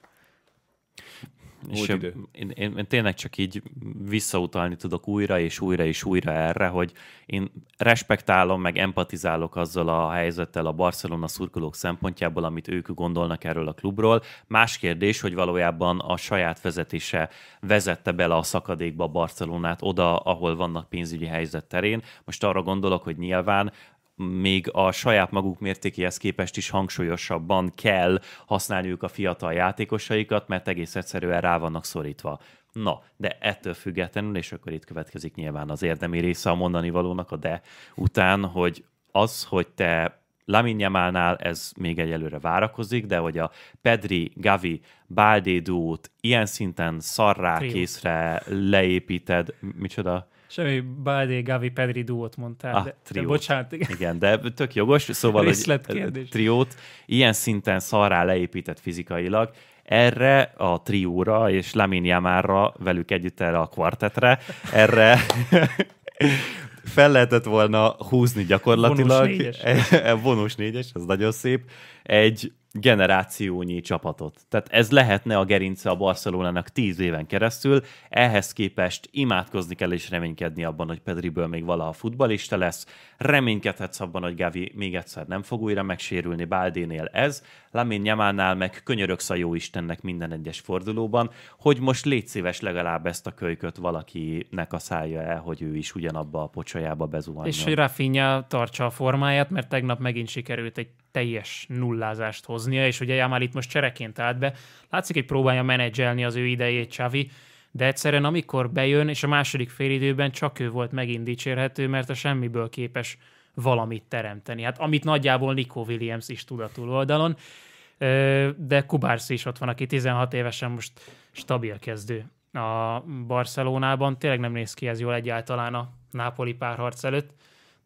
és idő. Én, én, én tényleg csak így visszautalni tudok újra és újra és újra erre, hogy én respektálom, meg empatizálok azzal a helyzettel a Barcelona szurkolók szempontjából, amit ők gondolnak erről a klubról. Más kérdés, hogy valójában a saját vezetése vezette bele a szakadékba a Barcelonát oda, ahol vannak pénzügyi helyzet terén. Most arra gondolok, hogy nyilván még a saját maguk mértékéhez képest is hangsúlyosabban kell használniuk a fiatal játékosaikat, mert egész egyszerűen rá vannak szorítva. Na, de ettől függetlenül, és akkor itt következik nyilván az érdemi része a mondani valónak a de után, hogy az, hogy te Lamin ez még egyelőre várakozik, de hogy a Pedri, Gavi, Baldé duót ilyen szinten szarrá Trio. készre leépíted, micsoda? Semmi Bádé, Gavi, Pedri duót mondtál. Ah, de, triót. De bocsánat. Igen. igen, de tök jogos. Szóval egy eh, triót ilyen szinten szarrá leépített fizikailag, erre a trióra és Lamin Jamárra, velük együtt erre a kvartetre, erre fel lehetett volna húzni gyakorlatilag. Vonós négyes. Vonós négyes, ez nagyon szép. Egy generációnyi csapatot. Tehát ez lehetne a gerince a Barcelonának tíz éven keresztül, ehhez képest imádkozni kell és reménykedni abban, hogy Pedriből még valaha futbalista lesz, reménykedhetsz abban, hogy Gavi még egyszer nem fog újra megsérülni, Baldénél ez, Lamin Nyamánál meg könyöröksz a jó Istennek minden egyes fordulóban, hogy most légy szíves legalább ezt a kölyköt valakinek a szája el, hogy ő is ugyanabba a pocsajába bezuhanjon. És hogy Rafinha tartsa a formáját, mert tegnap megint sikerült egy teljes nullázást hoznia, és ugye Jamal itt most csereként állt be. Látszik, hogy próbálja menedzselni az ő idejét Csavi, de egyszerűen amikor bejön, és a második félidőben csak ő volt megint dicsérhető, mert a semmiből képes valamit teremteni. Hát amit nagyjából Nico Williams is tud a túloldalon, de Kubársz is ott van, aki 16 évesen most stabil kezdő a Barcelonában. Tényleg nem néz ki ez jól egyáltalán a Nápoli párharc előtt,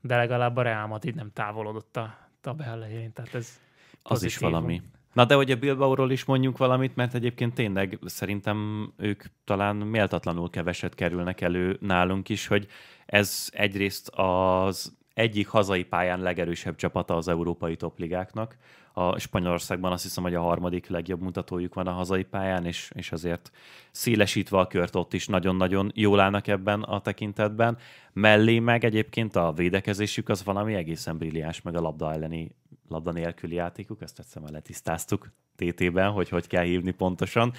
de legalább a Real Madrid nem távolodott a tabella tehát ez Az is valami. Na de hogy a Bilbaóról is mondjunk valamit, mert egyébként tényleg szerintem ők talán méltatlanul keveset kerülnek elő nálunk is, hogy ez egyrészt az egyik hazai pályán legerősebb csapata az európai topligáknak. A Spanyolországban azt hiszem, hogy a harmadik legjobb mutatójuk van a hazai pályán, és, és azért szélesítve a kört ott is nagyon-nagyon jól állnak ebben a tekintetben. Mellé meg egyébként a védekezésük az valami egészen brilliáns, meg a labda elleni labda nélküli játékuk, ezt egyszerűen letisztáztuk TT-ben, hogy hogy kell hívni pontosan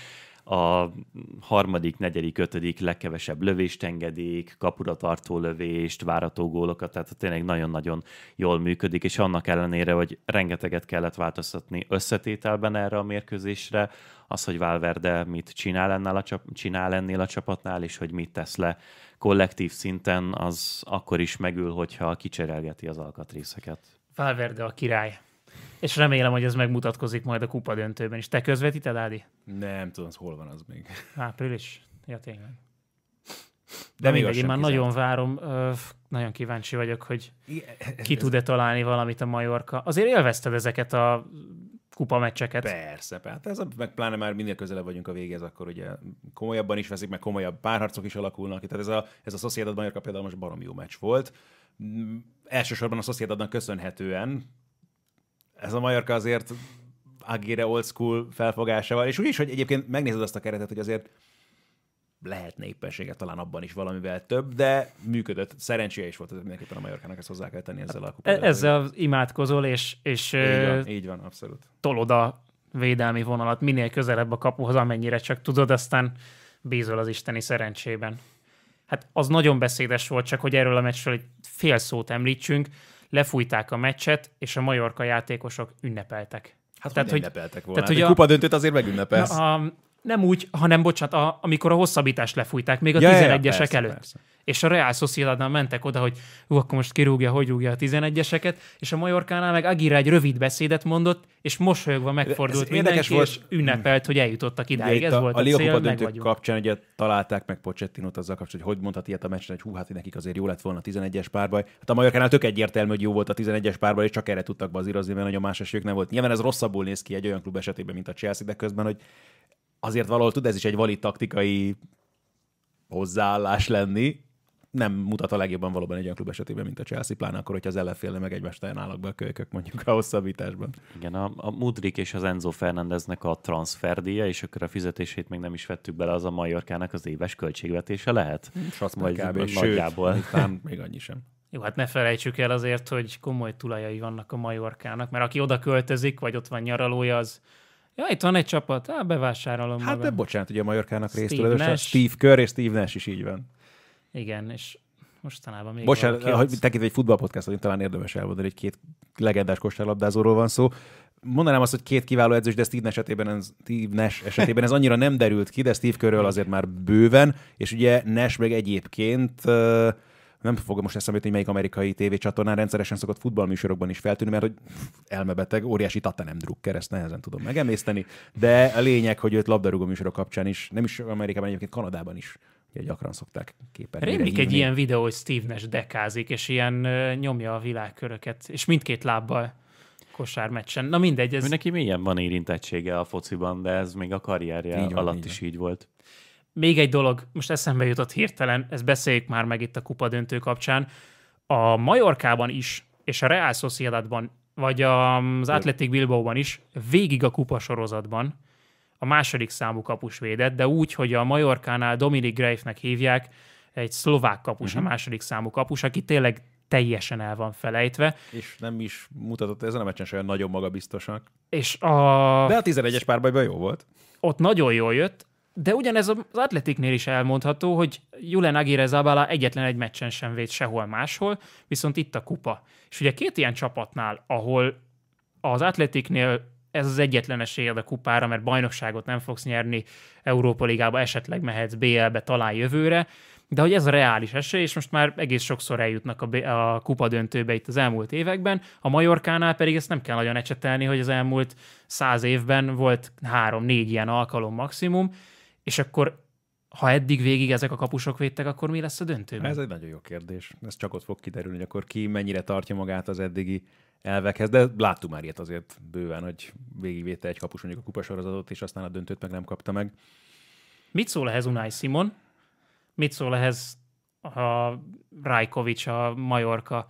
a harmadik, negyedik, ötödik legkevesebb lövést engedik, kapura tartó lövést, várató gólokat, tehát tényleg nagyon-nagyon jól működik, és annak ellenére, hogy rengeteget kellett változtatni összetételben erre a mérkőzésre, az, hogy Valverde mit csinál ennél a, csap- csinál ennél a csapatnál, és hogy mit tesz le kollektív szinten, az akkor is megül, hogyha kicserélgeti az alkatrészeket. Valverde a király. És remélem, hogy ez megmutatkozik majd a kupa döntőben is. Te közvetíted, Ádi? Nem tudom, hol van az még. Április? Ja, tényleg. De még én már nagyon várom, ö, nagyon kíváncsi vagyok, hogy ki tud-e találni valamit a Majorka. Azért élvezted ezeket a kupa meccseket. Persze, hát ez a, meg pláne már minél közelebb vagyunk a végéhez, akkor ugye komolyabban is veszik, meg komolyabb párharcok is alakulnak. Tehát ez a, ez a Sociedad Majorka például most barom jó meccs volt. Mm, elsősorban a Sociedadnak köszönhetően, ez a Majorka azért Agire old school felfogásával, és úgyis, hogy egyébként megnézed azt a keretet, hogy azért lehet népessége talán abban is valamivel több, de működött. Szerencséje is volt, hogy mindenképpen a Majorkának ezt hozzá kell tenni ezzel a e- Ezzel imádkozol, és, és így, van, így van, abszolút. tolod a védelmi vonalat minél közelebb a kapuhoz, amennyire csak tudod, aztán bízol az isteni szerencsében. Hát az nagyon beszédes volt, csak hogy erről a meccsről egy fél szót említsünk lefújták a meccset, és a Majorka játékosok ünnepeltek. Hát tehát, hogy ünnepeltek volna? Tehát, hogy a... kupa döntőt azért megünnepelsz. a, nem úgy, hanem bocsánat, a, amikor a hosszabbítást lefújták, még a ja, 11-esek ja, persze, előtt. Persze. És a Real Sociedadnál mentek oda, hogy ú, akkor most kirúgja, hogy rúgja a 11-eseket, és a Majorkánál meg Agira egy rövid beszédet mondott, és mosolyogva megfordult mindenki, Érdekes volt. és hmm. ünnepelt, hogy eljutottak idáig. Ugye, ez a, volt a, a cél, döntők kapcsán ugye találták meg Pochettinot azzal kapcsolatban, hogy hogy mondhat ilyet a meccsen, hogy hú, hát nekik azért jó lett volna a 11-es párbaj. Hát a Majorkánál tök egyértelmű, hogy jó volt a 11-es párbaj, és csak erre tudtak bazírozni, mert nagyon más esélyük nem volt. Nyilván ez rosszabbul néz ki egy olyan klub esetében, mint a Chelsea, de közben, hogy azért valahol tud ez is egy valid taktikai hozzáállás lenni, nem mutat a legjobban valóban egy olyan klub esetében, mint a Chelsea, pláne akkor, hogyha az ellenfélne meg egymást állnak be a kölykök mondjuk a hosszabbításban. Igen, a, a Mudrik és az Enzo Fernandeznek a transferdíja, és akkor a fizetését még nem is vettük bele, az a Majorkának az éves költségvetése lehet? Hm, Sasz majd kb. nagyjából. Sőt, nem, még annyi sem. Jó, hát ne felejtsük el azért, hogy komoly tulajai vannak a Majorkának, mert aki oda költözik, vagy ott van nyaralója, az Ja, itt van egy csapat, hát bevásárolom Hát magam. de bocsánat, ugye a Majorkának résztulajdonosa Steve Kerr és Steve Nash is így van. Igen, és mostanában még Bocsánat, hogy tekintve egy futballpodcast, hogy talán érdemes elmondani, hogy két legendás kosárlabdázóról van szó. Mondanám azt, hogy két kiváló edzős, de Steve Nash esetében, ez, Steve Nash esetében ez annyira nem derült ki, de Steve Körről azért már bőven, és ugye Nash meg egyébként uh, nem fogom most eszembe jutni, melyik amerikai tévécsatornán rendszeresen szokott futballműsorokban is feltűnni, mert hogy elmebeteg, óriási nem drukker, ezt nehezen tudom megemészteni, de a lényeg, hogy őt labdarúgó műsorok kapcsán is, nem is Amerikában, egyébként Kanadában is gyakran szokták képen. Rémlik egy ilyen videó, hogy Steve Nash dekázik, és ilyen nyomja a világköröket, és mindkét lábbal kosármeccsen. Na mindegy. Ez... Neki milyen van érintettsége a fociban, de ez még a karrierje alatt így is így volt. Még egy dolog, most eszembe jutott hirtelen, ezt beszéljük már meg itt a kupa döntő kapcsán. A Majorkában is, és a Real Sociedadban, vagy az Athletic Bilbaoban is, végig a kupa sorozatban a második számú kapus védett, de úgy, hogy a Majorkánál Dominik Greifnek hívják, egy szlovák kapus uh-huh. a mhm. második számú kapus, aki tényleg teljesen el van felejtve. És nem is mutatott ezen a meccsen olyan nagyon magabiztosnak. És a... De a 11-es párbajban jó volt. Ott nagyon jól jött, de ugyanez az atletiknél is elmondható, hogy Julen Aguirre Zabala egyetlen egy meccsen sem véd sehol máshol, viszont itt a kupa. És ugye két ilyen csapatnál, ahol az atletiknél ez az egyetlen esélyed a kupára, mert bajnokságot nem fogsz nyerni, Európa Ligába esetleg mehetsz BL-be talán jövőre, de hogy ez a reális esély, és most már egész sokszor eljutnak a, B- a kupa döntőbe itt az elmúlt években, a Majorkánál pedig ezt nem kell nagyon ecsetelni, hogy az elmúlt száz évben volt három-négy ilyen alkalom maximum, és akkor ha eddig végig ezek a kapusok védtek, akkor mi lesz a döntőben? Ez egy nagyon jó kérdés. Ez csak ott fog kiderülni, hogy akkor ki mennyire tartja magát az eddigi elvekhez, de láttuk már ilyet azért bőven, hogy végigvédte egy kapus mondjuk a kupasorozatot, és aztán a döntőt meg nem kapta meg. Mit szól ehhez Unai Simon? Mit szól ehhez a Rajkovic, a Majorka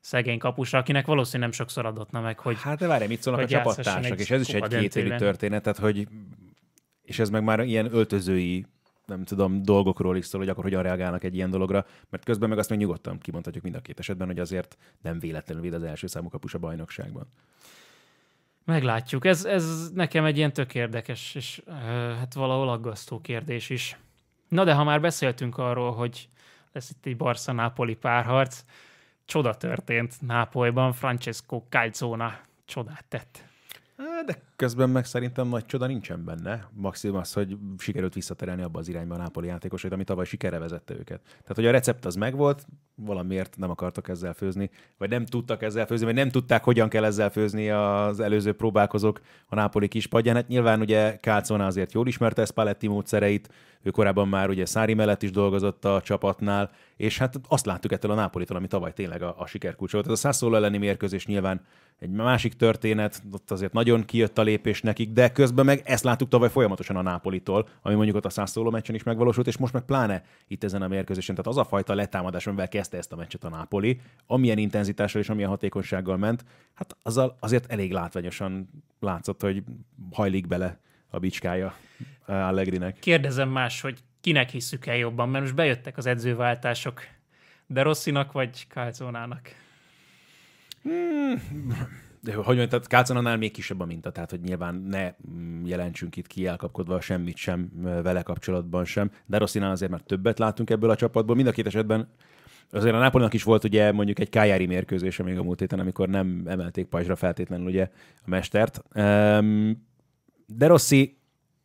szegény kapusa, akinek valószínűleg nem sokszor adottna meg, hogy Hát de várj, mit szólnak a csapattársak, és ez is egy kétélű történet, tehát hogy és ez meg már ilyen öltözői nem tudom, dolgokról is szól, hogy akkor hogyan reagálnak egy ilyen dologra, mert közben meg azt még nyugodtan kimondhatjuk mind a két esetben, hogy azért nem véletlenül véd az első számú kapus a bajnokságban. Meglátjuk. Ez, ez nekem egy ilyen tök érdekes, és hát valahol aggasztó kérdés is. Na de ha már beszéltünk arról, hogy lesz itt egy Barca-Nápoli párharc, csoda történt Nápolyban, Francesco Calzona csodát tett. Hát, de közben meg szerintem nagy csoda nincsen benne. Maximum az, hogy sikerült visszaterelni abba az irányba a Nápoli játékosait, ami tavaly sikerre vezette őket. Tehát, hogy a recept az megvolt, valamiért nem akartak ezzel főzni, vagy nem tudtak ezzel főzni, vagy nem tudták, hogyan kell ezzel főzni az előző próbálkozók a Nápoli kispadján. Hát nyilván ugye Kálcona azért jól ismerte ezt Paletti módszereit, ő korábban már ugye Szári mellett is dolgozott a csapatnál, és hát azt láttuk ettől a Nápolitól, ami tavaly tényleg a, a sikerkulcs volt. Ez a 100 elleni mérkőzés nyilván egy másik történet, ott azért nagyon kijött a lépés nekik, de közben meg ezt láttuk tavaly folyamatosan a Nápolitól, ami mondjuk ott a szászóló meccsen is megvalósult, és most meg pláne itt ezen a mérkőzésen. Tehát az a fajta letámadás, amivel kezdte ezt a meccset a Nápoli, amilyen intenzitással és amilyen hatékonysággal ment, hát azzal azért elég látványosan látszott, hogy hajlik bele a bicskája eh, Allegrinek. Kérdezem más, hogy kinek hiszük el jobban, mert most bejöttek az edzőváltások, de Rosszinak vagy Kálcónának? Hmm. De hogy mondjam, tehát Kálcanánál még kisebb a minta, tehát hogy nyilván ne mm, jelentsünk itt ki elkapkodva semmit sem vele kapcsolatban sem. De Rosszinál azért már többet látunk ebből a csapatból. Mind a két esetben azért a Nápolynak is volt ugye mondjuk egy kájári mérkőzése még a múlt héten, amikor nem emelték pajzsra feltétlenül ugye a mestert. De Rossi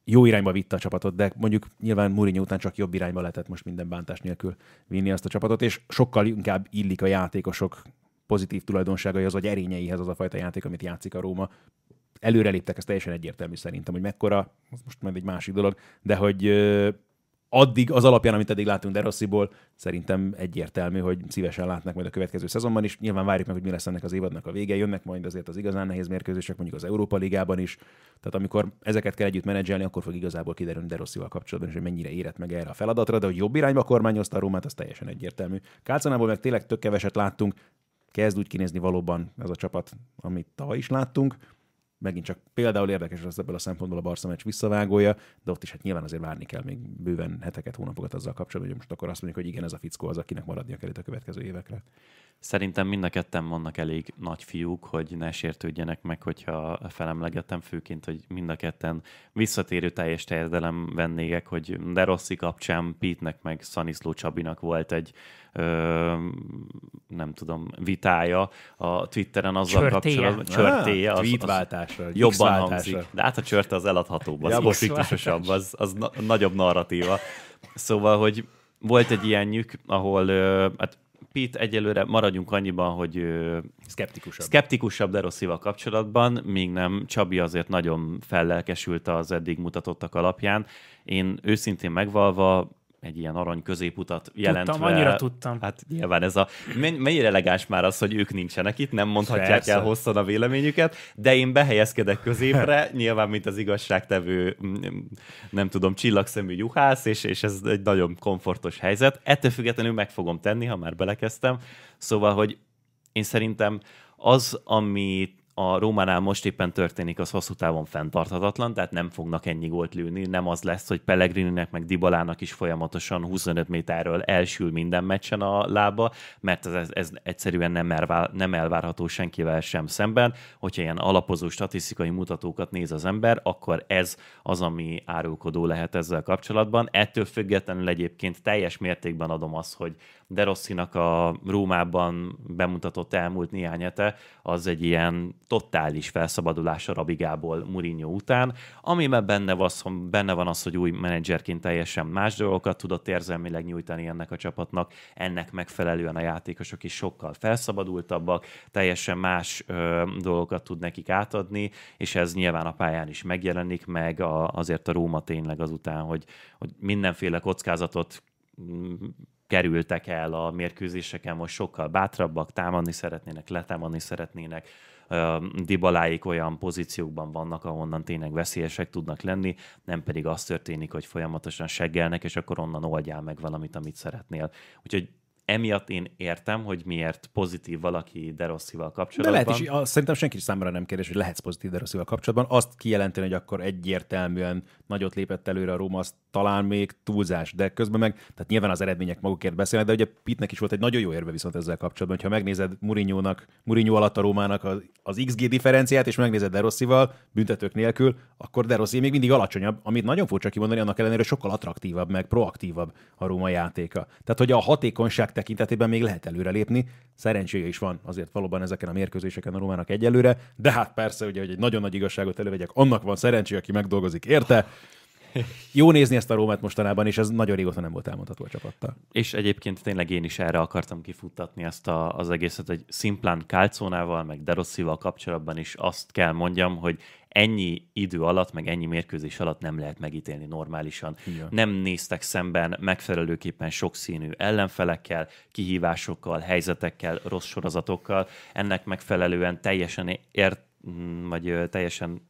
jó irányba vitte a csapatot, de mondjuk nyilván Mourinho után csak jobb irányba lehetett most minden bántás nélkül vinni azt a csapatot, és sokkal inkább illik a játékosok pozitív tulajdonságai az, vagy erényeihez az a fajta játék, amit játszik a Róma. Előreléptek, ez teljesen egyértelmű szerintem, hogy mekkora, az most majd egy másik dolog, de hogy addig az alapján, amit eddig látunk Derossziból, szerintem egyértelmű, hogy szívesen látnak majd a következő szezonban is. Nyilván várjuk meg, hogy mi lesz ennek az évadnak a vége. Jönnek majd azért az igazán nehéz mérkőzések, mondjuk az Európa Ligában is. Tehát amikor ezeket kell együtt menedzselni, akkor fog igazából kiderülni De kapcsolatban és hogy mennyire érett meg erre a feladatra, de hogy jobb irányba kormányozta a Rómát, az teljesen egyértelmű. Kálcanából meg tényleg tök keveset láttunk, kezd úgy kinézni valóban ez a csapat, amit tavaly is láttunk. Megint csak például érdekes lesz ebből a szempontból a Barca meccs visszavágója, de ott is hát nyilván azért várni kell még bőven heteket, hónapokat azzal kapcsolatban, hogy most akkor azt mondjuk, hogy igen, ez a fickó az, akinek maradnia kell itt a következő évekre. Szerintem mind a ketten vannak elég nagy fiúk, hogy ne sértődjenek meg, hogyha felemlegettem, főként, hogy mind a ketten visszatérő teljes terjedelem vennégek, hogy De Rossi kapcsán Pítnek meg Szaniszló Csabinak volt egy nem tudom, vitája a Twitteren azzal csörtéje. kapcsolatban. Ah, csörtéje. az, tweetváltásra. Az jobban hangzik. De hát a csörte az eladhatóbb, az konfliktusosabb, az, az na- nagyobb narratíva. Szóval, hogy volt egy ilyenjük, ahol hát Pete egyelőre maradjunk annyiban, hogy szkeptikusabb, szkeptikusabb de rosszival kapcsolatban, míg nem Csabi azért nagyon fellelkesült az eddig mutatottak alapján. Én őszintén megvalva egy ilyen arany középutat jelentve. Tudtam, annyira tudtam. Hát nyilván ez a... Mennyire elegáns már az, hogy ők nincsenek itt, nem mondhatják Persze. el hosszan a véleményüket, de én behelyezkedek középre, nyilván mint az igazságtevő, nem tudom, csillagszemű juhász, és, és ez egy nagyon komfortos helyzet. Ettől függetlenül meg fogom tenni, ha már belekezdtem. Szóval, hogy én szerintem az, amit a Rómánál most éppen történik, az hosszú távon fenntarthatatlan, tehát nem fognak ennyi gólt lőni, nem az lesz, hogy Pellegrininek meg Dibalának is folyamatosan 25 méterről elsül minden meccsen a lába, mert ez, ez egyszerűen nem, elvár, nem elvárható senkivel sem szemben. Hogyha ilyen alapozó statisztikai mutatókat néz az ember, akkor ez az, ami árulkodó lehet ezzel kapcsolatban. Ettől függetlenül egyébként teljes mértékben adom azt, hogy De Rosszinak a Rómában bemutatott elmúlt néhány hete, az egy ilyen totális felszabadulás a Rabigából Mourinho után, ami benne, vasz, benne van az, hogy új menedzserként teljesen más dolgokat tudott érzelmileg nyújtani ennek a csapatnak, ennek megfelelően a játékosok is sokkal felszabadultabbak, teljesen más ö, dolgokat tud nekik átadni, és ez nyilván a pályán is megjelenik, meg a, azért a Róma tényleg azután, hogy, hogy mindenféle kockázatot mm, kerültek el a mérkőzéseken, most sokkal bátrabbak, támadni szeretnének, letámadni szeretnének, Dibaláik olyan pozíciókban vannak, ahonnan tényleg veszélyesek tudnak lenni, nem pedig az történik, hogy folyamatosan seggelnek, és akkor onnan oldjál meg valamit, amit szeretnél. Úgyhogy emiatt én értem, hogy miért pozitív valaki Derosszival kapcsolatban. De lehet is, a, szerintem senki is számára nem kérdés, hogy lehetsz pozitív Derosszival kapcsolatban. Azt kijelenteni, hogy akkor egyértelműen nagyot lépett előre a Róma, azt talán még túlzás, de közben meg, tehát nyilván az eredmények magukért beszélnek, de ugye Pitnek is volt egy nagyon jó érve viszont ezzel kapcsolatban, ha megnézed Murinyónak, Murinyó alatt a Rómának az, az XG differenciát, és megnézed De büntetők nélkül, akkor De Rossi még mindig alacsonyabb, amit nagyon furcsa kimondani, annak ellenére sokkal attraktívabb, meg proaktívabb a Róma játéka. Tehát, hogy a hatékonyság tekintetében még lehet előrelépni, szerencséje is van azért valóban ezeken a mérkőzéseken a Rómának egyelőre, de hát persze, ugye, hogy egy nagyon nagy igazságot elővegyek, annak van szerencséje, aki megdolgozik érte, jó nézni ezt a Rómát mostanában, és ez nagyon régóta nem volt elmondható a csapattal. És egyébként tényleg én is erre akartam kifuttatni ezt a, az egészet, hogy szimplán Kálcónával, meg Derosszival kapcsolatban is azt kell mondjam, hogy ennyi idő alatt, meg ennyi mérkőzés alatt nem lehet megítélni normálisan. Igen. Nem néztek szemben megfelelőképpen sokszínű ellenfelekkel, kihívásokkal, helyzetekkel, rossz sorozatokkal. Ennek megfelelően teljesen ért, vagy teljesen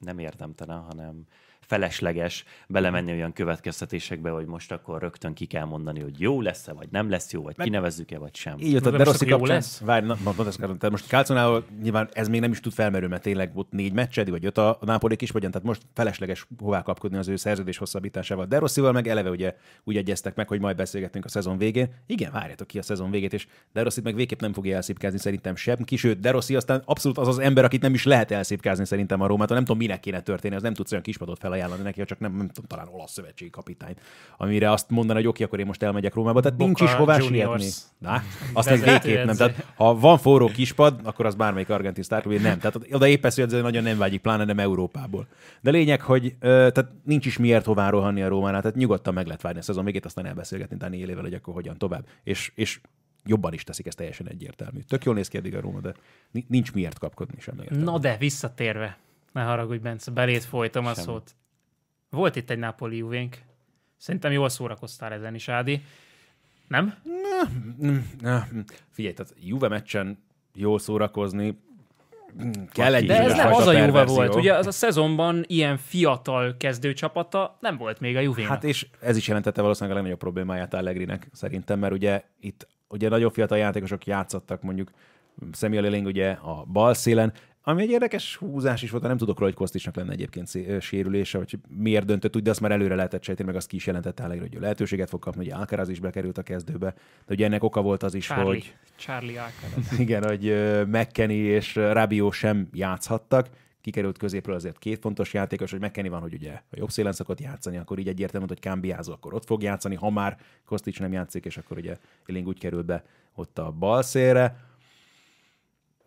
nem érdemtelen, hanem felesleges belemenni mhm. olyan következtetésekbe, hogy most akkor rögtön ki kell mondani, hogy jó lesz-e, vagy nem lesz jó, vagy Mert... kinevezzük-e, vagy sem. Így jött, de, rossz kapcsán... lesz. Várj, na, na, na, na, most Kálconál nyilván ez még nem is tud felmerülni, mert tényleg volt négy meccsed, vagy jött a, a Napoli is, vagy tehát most felesleges hová kapkodni az ő szerződés hosszabbításával. De Rosszival meg eleve ugye úgy egyeztek meg, hogy majd beszélgetünk a szezon végén. Igen, várjátok ki a szezon végét, és De Rossit meg végképp nem fogja elszépkázni szerintem sem. Kisőt, De Rossi aztán abszolút az az ember, akit nem is lehet elszépkázni szerintem a Rómától. Nem tudom, minek kéne történni, az nem tudsz olyan kispadot felajánlani ajánlani neki, ha csak nem, nem tudom, talán olasz szövetségi kapitány, amire azt mondaná, hogy oké, okay, akkor én most elmegyek Rómába, tehát Boca nincs is hová sietni. Na, azt ez végképp nem. Tehát, ha van forró kispad, akkor az bármelyik argentin sztárklub, nem. Tehát oda ez hogy nagyon nem vágyik, pláne nem Európából. De lényeg, hogy tehát nincs is miért hová rohanni a Rómánál, tehát nyugodtan meg lehet várni a szezon végét, aztán elbeszélgetni élével, hogy akkor hogyan tovább. És, és jobban is teszik, ez teljesen egyértelmű. Tök jól néz ki eddig a Róma, de nincs miért kapkodni semmi. Na de, visszatérve, ne haragudj, Bence, beléd folytom a szót. Volt itt egy Napoli juvénk. Szerintem jól szórakoztál ezen is, Ádi. Nem? Nem, na, Figyelj, tehát Juve meccsen jól szórakozni, kell egy De ez nem az a Juve volt, ugye az a szezonban ilyen fiatal kezdő csapata nem volt még a juve. Hát és ez is jelentette valószínűleg a legnagyobb problémáját Allegrinek szerintem, mert ugye itt ugye nagyon fiatal játékosok játszottak mondjuk Samuel Eling ugye a bal szélen, ami egy érdekes húzás is volt, de nem tudok róla, hogy Kostisnak lenne egyébként sérülése, vagy miért döntött úgy, de azt már előre lehetett sejteni, meg azt ki is jelentette elég, hogy lehetőséget fog kapni, hogy Alcaraz is bekerült a kezdőbe. De ugye ennek oka volt az is, Charlie. hogy... Charlie Alcaraz. Igen, hogy McKenny és Rabió sem játszhattak, kikerült középről azért két fontos játékos, hogy McKenny van, hogy ugye a jobb szélen szokott játszani, akkor így egyértelmű, hogy Kámbiázó, akkor ott fog játszani, ha már Kostics nem játszik, és akkor ugye Iling úgy kerül be ott a bal szélre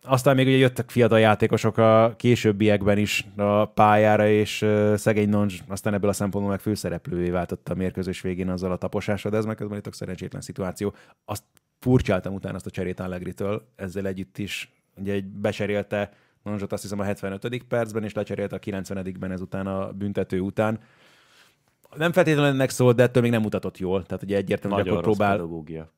aztán még ugye jöttek fiatal játékosok a későbbiekben is a pályára, és szegény Noncs aztán ebből a szempontból meg főszereplővé váltotta a mérkőzés végén azzal a taposásra, de ez meg közben itt szerencsétlen szituáció. Azt furcsáltam utána azt a cserét Allegri-től, ezzel együtt is ugye egy beserélte Nonzsot azt hiszem a 75. percben, és lecserélte a 90-ben ezután a büntető után. Nem feltétlenül ennek szólt, de ettől még nem mutatott jól. Tehát ugye egyértelműen Nagyon akkor próbál... Pedagógia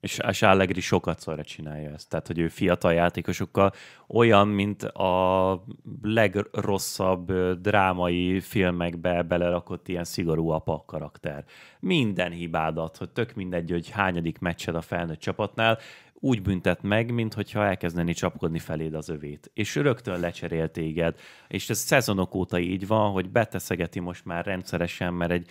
és, és Allegri sokat szóra csinálja ezt. Tehát, hogy ő fiatal játékosokkal olyan, mint a legrosszabb drámai filmekbe belerakott ilyen szigorú apa karakter. Minden hibádat, hogy tök mindegy, hogy hányadik meccsed a felnőtt csapatnál, úgy büntet meg, mint elkezdeni csapkodni feléd az övét. És rögtön lecserél téged. És ez szezonok óta így van, hogy beteszegeti most már rendszeresen, mert egy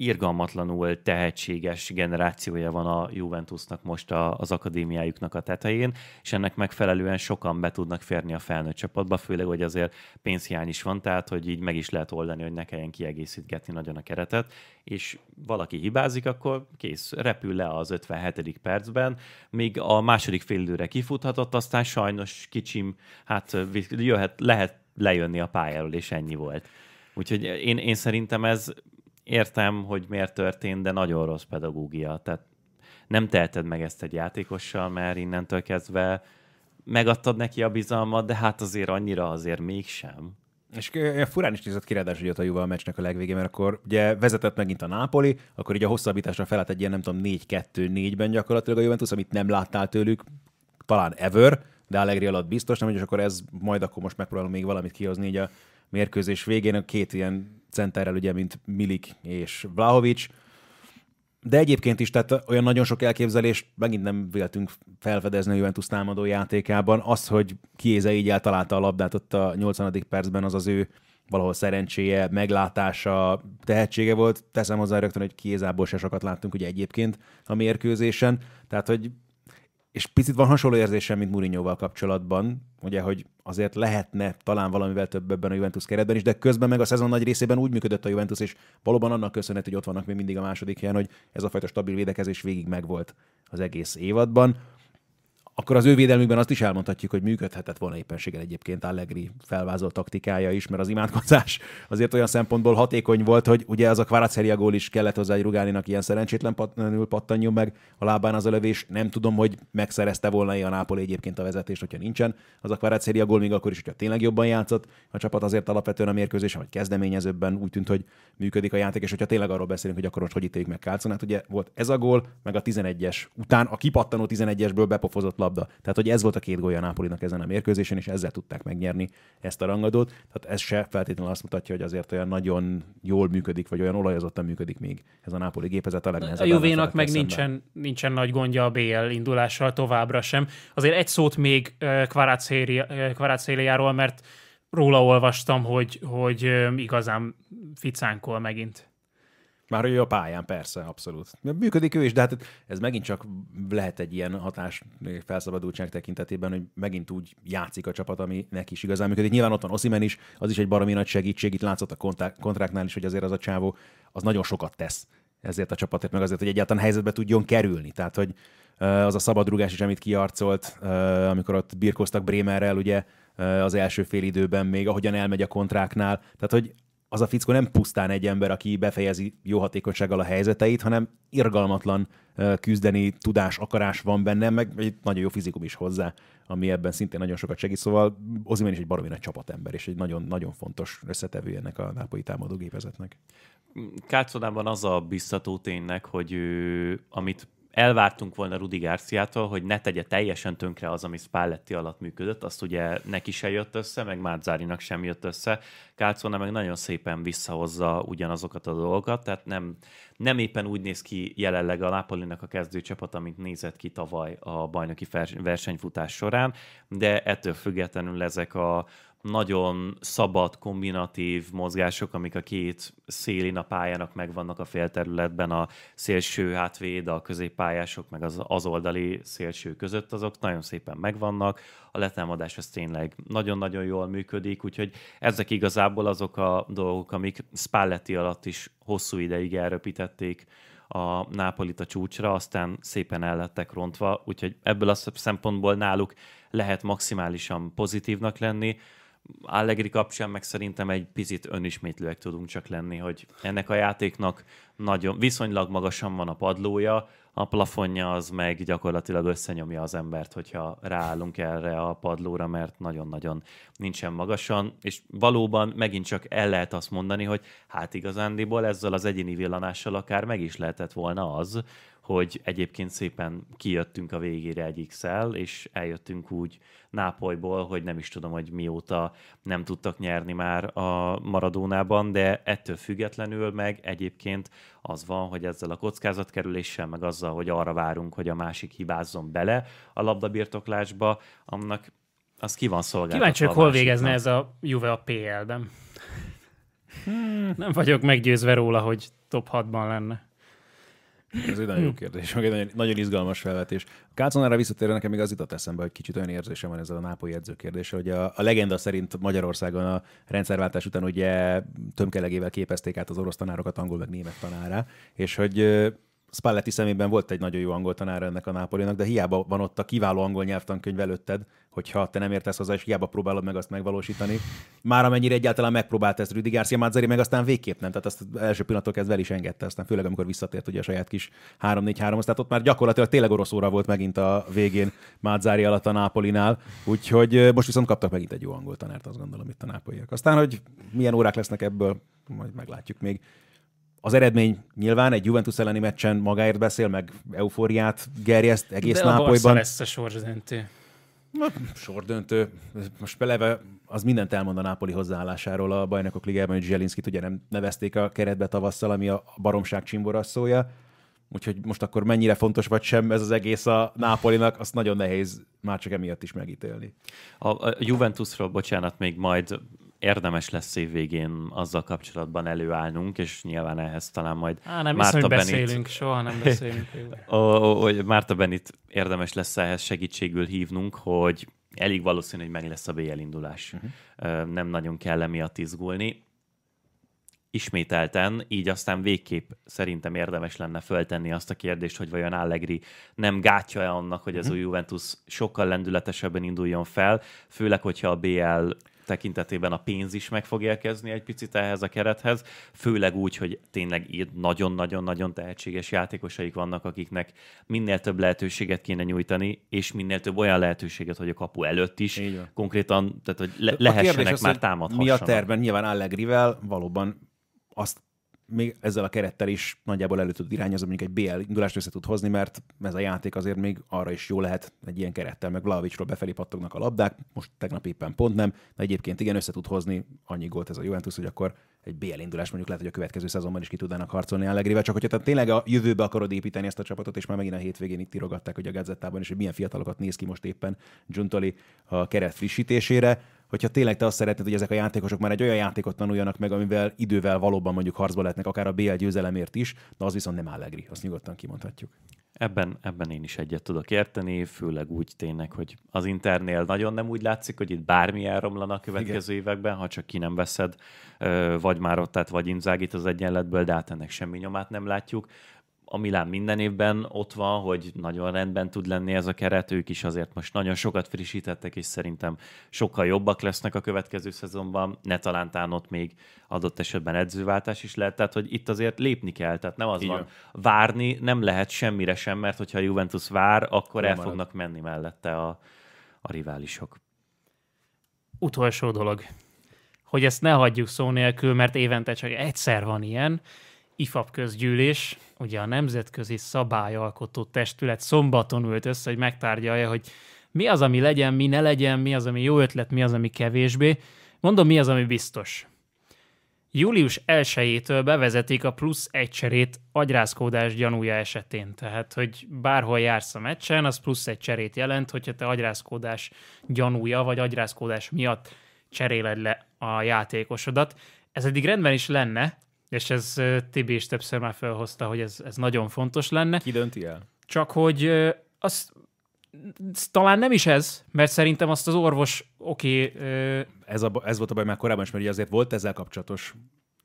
irgalmatlanul tehetséges generációja van a Juventusnak most a, az akadémiájuknak a tetején, és ennek megfelelően sokan be tudnak férni a felnőtt csapatba, főleg, hogy azért pénzhiány is van, tehát hogy így meg is lehet oldani, hogy ne kelljen kiegészítgetni nagyon a keretet, és valaki hibázik, akkor kész, repül le az 57. percben, még a második félidőre kifuthatott, aztán sajnos kicsim, hát jöhet, lehet lejönni a pályáról, és ennyi volt. Úgyhogy én, én szerintem ez értem, hogy miért történt, de nagyon rossz pedagógia. Tehát nem teheted meg ezt egy játékossal, mert innentől kezdve megadtad neki a bizalmat, de hát azért annyira azért mégsem. És furán is nézett hogy ott a Juve a meccsnek a legvégén, mert akkor ugye vezetett megint a Nápoli, akkor így a hosszabbításra felállt egy ilyen, nem tudom, 4-2-4-ben gyakorlatilag a Juventus, amit nem láttál tőlük, talán ever, de legri alatt biztos nem, és akkor ez majd akkor most megpróbálom még valamit kihozni így a mérkőzés végén, a két ilyen centerrel, ugye, mint Milik és Vlahovics. De egyébként is, tehát olyan nagyon sok elképzelést megint nem véltünk felfedezni a Juventus támadó játékában. Az, hogy Kiéze így eltalálta a labdát ott a 80. percben, az az ő valahol szerencséje, meglátása, tehetsége volt. Teszem hozzá rögtön, hogy Kiézából se sokat láttunk ugye egyébként a mérkőzésen. Tehát, hogy és picit van hasonló érzésem, mint Murinyóval kapcsolatban, ugye, hogy azért lehetne talán valamivel több ebben a Juventus keretben is, de közben meg a szezon nagy részében úgy működött a Juventus, és valóban annak köszönhet, hogy ott vannak még mindig a második helyen, hogy ez a fajta stabil védekezés végig megvolt az egész évadban akkor az ő védelmükben azt is elmondhatjuk, hogy működhetett volna éppenséggel egyébként Allegri felvázolt taktikája is, mert az imádkozás azért olyan szempontból hatékony volt, hogy ugye az a Kvaratszheria gól is kellett hozzá egy Rugáninak ilyen szerencsétlenül pattanjon meg a lábán az a lövés. Nem tudom, hogy megszerezte volna ilyen Nápoli egyébként a vezetést, hogyha nincsen az a Kvaratszheria gól, még akkor is, hogyha tényleg jobban játszott. A csapat azért alapvetően a mérkőzés, vagy kezdeményezőbben úgy tűnt, hogy működik a játék, és hogyha tényleg arról beszélünk, hogy akkor most hogy ítéljük meg hát ugye volt ez a gól, meg a 11-es után a kipattanó 11-esből bepofozott labda. Tehát, hogy ez volt a két gólya Nápolinak ezen a mérkőzésen, és ezzel tudták megnyerni ezt a rangadót. Tehát ez se feltétlenül azt mutatja, hogy azért olyan nagyon jól működik, vagy olyan olajozottan működik még ez a Nápoli gépezet a legnehezebb. A Juvénak meg nincsen, nincsen nagy gondja a BL indulással továbbra sem. Azért egy szót még Kvarácéliáról, mert róla olvastam, hogy, hogy igazán ficánkol megint. Már ő a pályán, persze, abszolút. Működik ő is, de hát ez megint csak lehet egy ilyen hatás felszabadultság tekintetében, hogy megint úgy játszik a csapat, ami neki is igazán működik. Nyilván ott van Oszimen is, az is egy baromi nagy segítség, itt látszott a kontráknál is, hogy azért az a csávó, az nagyon sokat tesz ezért a csapatért, meg azért, hogy egyáltalán helyzetbe tudjon kerülni. Tehát, hogy az a szabadrugás is, amit kiarcolt, amikor ott birkoztak Brémerrel, ugye az első fél időben még, ahogyan elmegy a kontráknál. Tehát, hogy az a fickó nem pusztán egy ember, aki befejezi jó hatékonysággal a helyzeteit, hanem irgalmatlan küzdeni tudás, akarás van benne, meg egy nagyon jó fizikum is hozzá, ami ebben szintén nagyon sokat segít. Szóval Ozimén is egy baromi nagy csapatember, és egy nagyon, nagyon fontos összetevő ennek a nápolyi támadógépezetnek. Kátszodában az a biztató ténynek, hogy ő, amit elvártunk volna Rudi Garciától, hogy ne tegye teljesen tönkre az, ami Spalletti alatt működött, azt ugye neki se jött össze, meg Márzárinak sem jött össze. Kárcona meg nagyon szépen visszahozza ugyanazokat a dolgokat, tehát nem, nem éppen úgy néz ki jelenleg a Nápolinak a kezdőcsapat, amit nézett ki tavaly a bajnoki versenyfutás során, de ettől függetlenül ezek a nagyon szabad, kombinatív mozgások, amik a két szélén a pályának megvannak a félterületben, a szélső hátvéd, a középpályások, meg az, az oldali szélső között, azok nagyon szépen megvannak. A letámadás az tényleg nagyon-nagyon jól működik, úgyhogy ezek igazából azok a dolgok, amik Spalletti alatt is hosszú ideig elröpítették a Nápolit a csúcsra, aztán szépen el lettek rontva, úgyhogy ebből a szempontból náluk lehet maximálisan pozitívnak lenni. Allegri kapcsán meg szerintem egy picit önismétlőek tudunk csak lenni, hogy ennek a játéknak nagyon, viszonylag magasan van a padlója, a plafonja az meg gyakorlatilag összenyomja az embert, hogyha ráállunk erre a padlóra, mert nagyon-nagyon nincsen magasan, és valóban megint csak el lehet azt mondani, hogy hát igazándiból ezzel az egyéni villanással akár meg is lehetett volna az, hogy egyébként szépen kijöttünk a végére egy x és eljöttünk úgy Nápolyból, hogy nem is tudom, hogy mióta nem tudtak nyerni már a Maradónában, de ettől függetlenül meg egyébként az van, hogy ezzel a kockázatkerüléssel, meg azzal, hogy arra várunk, hogy a másik hibázzon bele a labdabirtoklásba, annak az ki van szolgáltatva. Kíváncsi, hogy hol végezne ez a Juve a PL-ben. Hmm. Nem vagyok meggyőzve róla, hogy top 6-ban lenne. Ez egy nagyon jó hm. kérdés, meg egy nagyon, nagyon izgalmas felvetés. Kácsonára visszatérve nekem még az jutott eszembe, hogy kicsit olyan érzésem van ezzel a nápolyi edző kérdése, hogy a, a legenda szerint Magyarországon a rendszerváltás után ugye tömkelegével képezték át az orosz tanárokat angol meg német tanára, és hogy Spalletti szemében volt egy nagyon jó angol tanára ennek a Nápolinak, de hiába van ott a kiváló angol nyelvtankönyv előtted, hogyha te nem értesz hozzá, és hiába próbálod meg azt megvalósítani. Már amennyire egyáltalán megpróbált ezt Rüdi Garcia Mazzari, meg aztán végképp nem. Tehát azt első pillanatok kezdve el is engedte, aztán főleg amikor visszatért ugye a saját kis 3-4-3-hoz. Tehát ott már gyakorlatilag tényleg orosz óra volt megint a végén Mazzari alatt a Nápolinál. Úgyhogy most viszont kaptak megint egy jó angol tanárt, azt gondolom itt a nápoliak. Aztán, hogy milyen órák lesznek ebből, majd meglátjuk még az eredmény nyilván egy Juventus elleni meccsen magáért beszél, meg eufóriát gerjeszt egész Nápolyban. De lesz a sorsdöntő. Na, sordöntő. Most beleve az mindent elmond a Nápoli hozzáállásáról a bajnokok ligában, hogy Zselinszkit ugye nem nevezték a keretbe tavasszal, ami a baromság szója. Úgyhogy most akkor mennyire fontos vagy sem ez az egész a Nápolinak, azt nagyon nehéz már csak emiatt is megítélni. A, a Juventusról, bocsánat, még majd érdemes lesz végén azzal kapcsolatban előállnunk, és nyilván ehhez talán majd Á, nem Márta hiszem, hogy Benit, beszélünk, soha nem beszélünk. hogy Márta Benit érdemes lesz ehhez segítségül hívnunk, hogy elég valószínű, hogy meg lesz a BL indulás. Uh-huh. Nem nagyon kell emiatt izgulni. Ismételten, így aztán végképp szerintem érdemes lenne föltenni azt a kérdést, hogy vajon Allegri nem gátja-e annak, hogy az uh-huh. új Juventus sokkal lendületesebben induljon fel, főleg, hogyha a BL tekintetében a pénz is meg fog érkezni egy picit ehhez a kerethez, főleg úgy, hogy tényleg így nagyon-nagyon-nagyon tehetséges játékosaik vannak, akiknek minél több lehetőséget kéne nyújtani, és minél több olyan lehetőséget, hogy a kapu előtt is konkrétan, tehát hogy le- lehessenek az, már támadhassanak. Mi a terben? Nyilván Allegrivel valóban azt még ezzel a kerettel is nagyjából elő tud irányozni, mondjuk egy BL indulást össze tud hozni, mert ez a játék azért még arra is jó lehet egy ilyen kerettel, meg Vlaovicsról befelé pattognak a labdák, most tegnap éppen pont nem, de egyébként igen, össze tud hozni annyi gólt ez a Juventus, hogy akkor egy BL indulás mondjuk lehet, hogy a következő szezonban is ki tudnának harcolni Allegrivel, csak hogyha tényleg a jövőbe akarod építeni ezt a csapatot, és már megint a hétvégén itt írogatták, hogy a gazettában is, hogy milyen fiatalokat néz ki most éppen Giuntoli a keret frissítésére, hogyha tényleg te azt szeretnéd, hogy ezek a játékosok már egy olyan játékot tanuljanak meg, amivel idővel valóban mondjuk harcba lehetnek, akár a BL győzelemért is, de az viszont nem Allegri, azt nyugodtan kimondhatjuk. Ebben, ebben én is egyet tudok érteni, főleg úgy tényleg, hogy az Internél nagyon nem úgy látszik, hogy itt bármi elromlana a következő Igen. években, ha csak ki nem veszed, vagy már ott, tehát vagy inzágít az egyenletből, de hát ennek semmi nyomát nem látjuk a Milán minden évben ott van, hogy nagyon rendben tud lenni ez a keret, ők is azért most nagyon sokat frissítettek, és szerintem sokkal jobbak lesznek a következő szezonban, ne talántán ott még adott esetben edzőváltás is lehet, tehát hogy itt azért lépni kell, tehát nem az Igen. van, várni nem lehet semmire sem, mert hogyha a Juventus vár, akkor nem el marad. fognak menni mellette a, a riválisok. Utolsó dolog, hogy ezt ne hagyjuk szó nélkül, mert évente csak egyszer van ilyen, IFAP közgyűlés, ugye a Nemzetközi Szabályalkotó Testület szombaton ült össze, hogy megtárgyalja, hogy mi az, ami legyen, mi ne legyen, mi az, ami jó ötlet, mi az, ami kevésbé. Mondom, mi az, ami biztos. Július 1-től bevezetik a plusz egy cserét agyrázkódás gyanúja esetén. Tehát, hogy bárhol jársz a meccsen, az plusz egy cserét jelent, hogyha te agyrázkódás gyanúja vagy agyrázkódás miatt cseréled le a játékosodat. Ez eddig rendben is lenne, és ez Tibi is többször már felhozta, hogy ez, ez nagyon fontos lenne. Ki dönti el? Csak hogy az talán nem is ez, mert szerintem azt az orvos, oké... Okay, ez, ez volt a baj már korábban is, mert azért volt ezzel kapcsolatos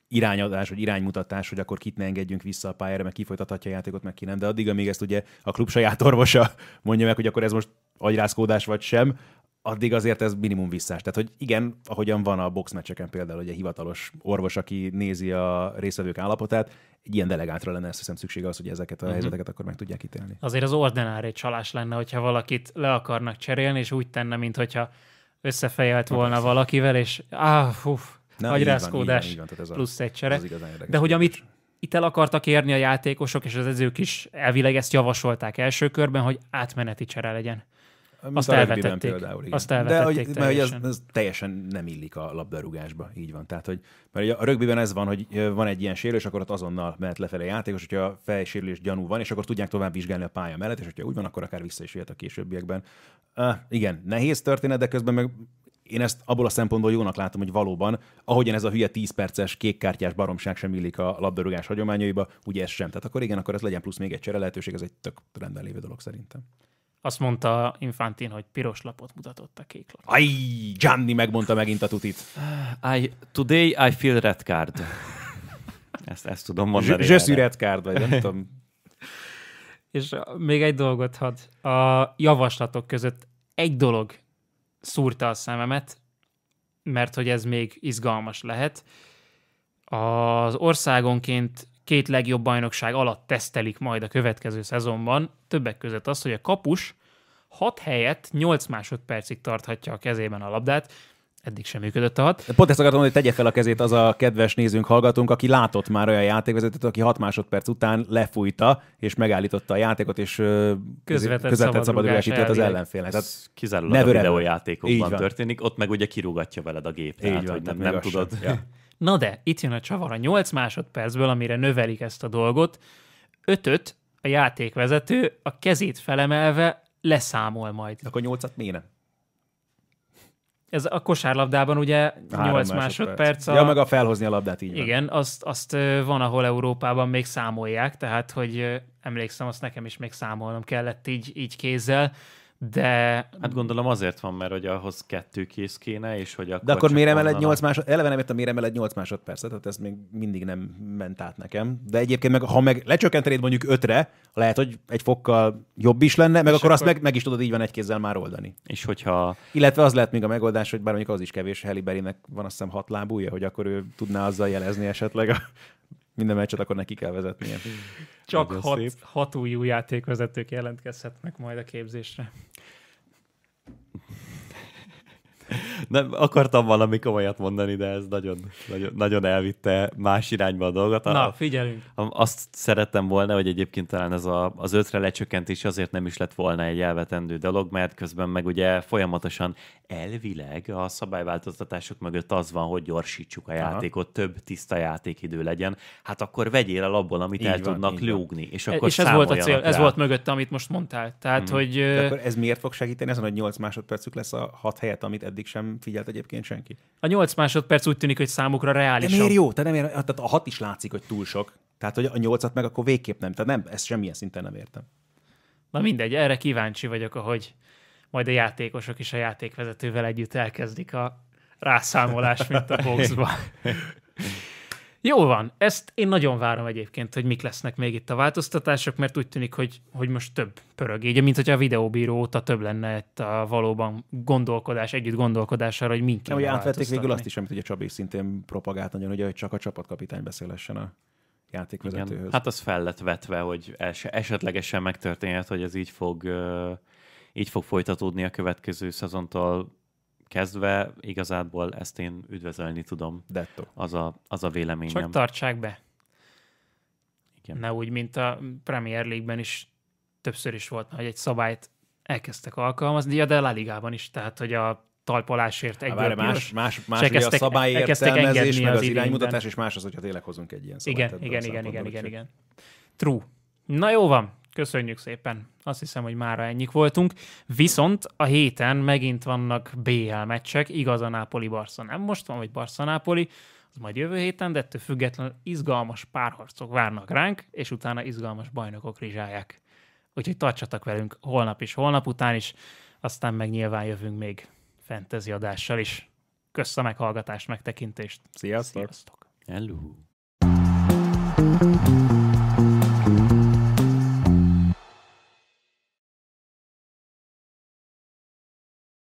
irányadás, vagy iránymutatás, hogy akkor kit ne engedjünk vissza a pályára, meg kifolytathatja a játékot, meg ki nem. De addig, amíg ezt ugye a klub saját orvosa mondja meg, hogy akkor ez most agyrázkódás vagy sem, addig azért ez minimum visszás. Tehát, hogy igen, ahogyan van a boxmeccseken például, hogy a hivatalos orvos, aki nézi a részvevők állapotát, egy ilyen delegátra lenne azt hiszem szüksége az, hogy ezeket a uh-huh. helyzeteket akkor meg tudják ítélni. Azért az ordinári csalás lenne, hogyha valakit le akarnak cserélni, és úgy tenne, mintha összefejelt Na, volna persze. valakivel, és áh, hú, agyrázkódás, plusz egy csere. De hogy amit itt el akartak érni a játékosok, és az edzők is elvileg ezt javasolták első körben, hogy átmeneti csere legyen. Azt a elvetették. Például, igen. Azt elvetették De, hogy, teljesen. Mert, hogy ez, ez teljesen nem illik a labdarúgásba, így van. Tehát, hogy, mert a rögbiben ez van, hogy van egy ilyen sérülés, akkor ott azonnal mehet lefelé a játékos, hogyha a fejsérülés gyanú van, és akkor tudják tovább vizsgálni a pálya mellett, és hogyha úgy van, akkor akár vissza is jöhet a későbbiekben. Uh, igen, nehéz történet, de közben meg én ezt abból a szempontból jónak látom, hogy valóban, ahogyan ez a hülye 10 perces kékkártyás baromság sem illik a labdarúgás hagyományaiba, ugye ez sem. Tehát akkor igen, akkor ez legyen plusz még egy csere lehetőség, ez egy tök rendben lévő dolog szerintem. Azt mondta Infantin, hogy piros lapot mutatott a kék lap. Aj, Gianni megmondta megint a tutit. I, today I feel red card. Ezt, ezt tudom mondani. Zsöszű red card, vagy nem tudom. És uh, még egy dolgot had. A javaslatok között egy dolog szúrta a szememet, mert hogy ez még izgalmas lehet. Az országonként két legjobb bajnokság alatt tesztelik majd a következő szezonban, többek között az, hogy a kapus 6 helyett 8 másodpercig tarthatja a kezében a labdát, eddig sem működött a hat. Pont ezt akartam mondani, hogy tegye fel a kezét az a kedves nézőnk, hallgatónk, aki látott már olyan játékvezetőt, aki 6 másodperc után lefújta és megállította a játékot, és közvetett, közvetett szabadrugás itt hát az ellenfélnek. Tehát kizárólag a videójátékokban történik, ott meg ugye kirúgatja veled a gép, így tehát van, hogy nem, nem tudod. Ja. Na de, itt jön a csavar a 8 másodpercből, amire növelik ezt a dolgot. Ötöt a játékvezető a kezét felemelve leszámol majd. Akkor 8-at miért nem? ez a kosárlabdában ugye 8 másodperc. másodperc a... Ja, meg a felhozni a labdát így Igen, van. azt, azt van, ahol Európában még számolják, tehát hogy emlékszem, azt nekem is még számolnom kellett így, így kézzel. De... Hát gondolom azért van, mert hogy ahhoz kettő kész kéne, és hogy akkor... De akkor miért egy 8 másod... Eleve nem értem, miért egy 8 másodpercet, tehát ez még mindig nem ment át nekem. De egyébként meg, ha meg lecsökkentenéd mondjuk ötre, lehet, hogy egy fokkal jobb is lenne, meg akkor, akkor, azt meg, meg, is tudod így van egy kézzel már oldani. És hogyha... Illetve az lehet még a megoldás, hogy bár mondjuk az is kevés, Heliberinek van azt hiszem hat lábúja, hogy akkor ő tudná azzal jelezni esetleg a, minden meccset akkor neki kell vezetnie. Csak hat, hat új játékvezetők jelentkezhetnek majd a képzésre. Nem, akartam valami komolyat mondani, de ez nagyon, nagyon, nagyon elvitte más irányba a dolgot. Na, figyelünk. Azt szerettem volna, hogy egyébként talán ez a, az ötre lecsökkentés azért nem is lett volna egy elvetendő dolog, mert közben meg ugye folyamatosan elvileg a szabályváltoztatások mögött az van, hogy gyorsítsuk a játékot, Aha. több tiszta játékidő legyen. Hát akkor vegyél el abból, amit így el van, tudnak lúgni, És, e, akkor és ez volt a cél, rá. ez volt mögötte, amit most mondtál. Tehát, mm. hogy... De akkor ez miért fog segíteni? Ez a 8 másodpercük lesz a hat helyet, amit eddig eddig sem figyelt egyébként senki. A 8 másodperc úgy tűnik, hogy számukra reális. De miért jó? Te nem ér, hát, tehát a 6 is látszik, hogy túl sok. Tehát, hogy a 8-at meg akkor végképp nem. Tehát nem, ezt semmilyen szinten nem értem. Na mindegy, erre kíváncsi vagyok, ahogy majd a játékosok is a játékvezetővel együtt elkezdik a rászámolás, mint a boxban. Jó van, ezt én nagyon várom egyébként, hogy mik lesznek még itt a változtatások, mert úgy tűnik, hogy, hogy most több pörög, így, mint hogy a videóbíró óta több lenne itt a valóban gondolkodás, együtt gondolkodására, hogy minket. Nem, hogy átvették végül azt is, amit ugye Csabi szintén propagált nagyon, ugye, hogy csak a csapatkapitány beszélhessen a játékvezetőhöz. Igen. Hát az fel lett vetve, hogy es- esetlegesen megtörténhet, hogy ez így fog, így fog folytatódni a következő szezontól kezdve igazából ezt én üdvözölni tudom. Detto. Az a, az a véleményem. Csak tartsák be. Igen. Ne úgy, mint a Premier League-ben is többször is volt, hogy egy szabályt elkezdtek alkalmazni, de La Ligában is, tehát hogy a talpalásért egy Há, más, más, más a szabály értelmezés, meg az, az iránymutatás, és más az, hogyha tényleg hozunk egy ilyen szabályt. Igen, igen, igen, igen, igen, igen. True. Na jó van, Köszönjük szépen. Azt hiszem, hogy mára ennyik voltunk. Viszont a héten megint vannak BL meccsek, igaz a nápoli barca nem most van, vagy barca nápoli az majd jövő héten, de ettől függetlenül izgalmas párharcok várnak ránk, és utána izgalmas bajnokok rizsálják. Úgyhogy tartsatok velünk holnap is, holnap után is, aztán meg nyilván jövünk még fentezi adással is. Kösz a meghallgatást, megtekintést. Sziasztok! Sziasztok. Hello!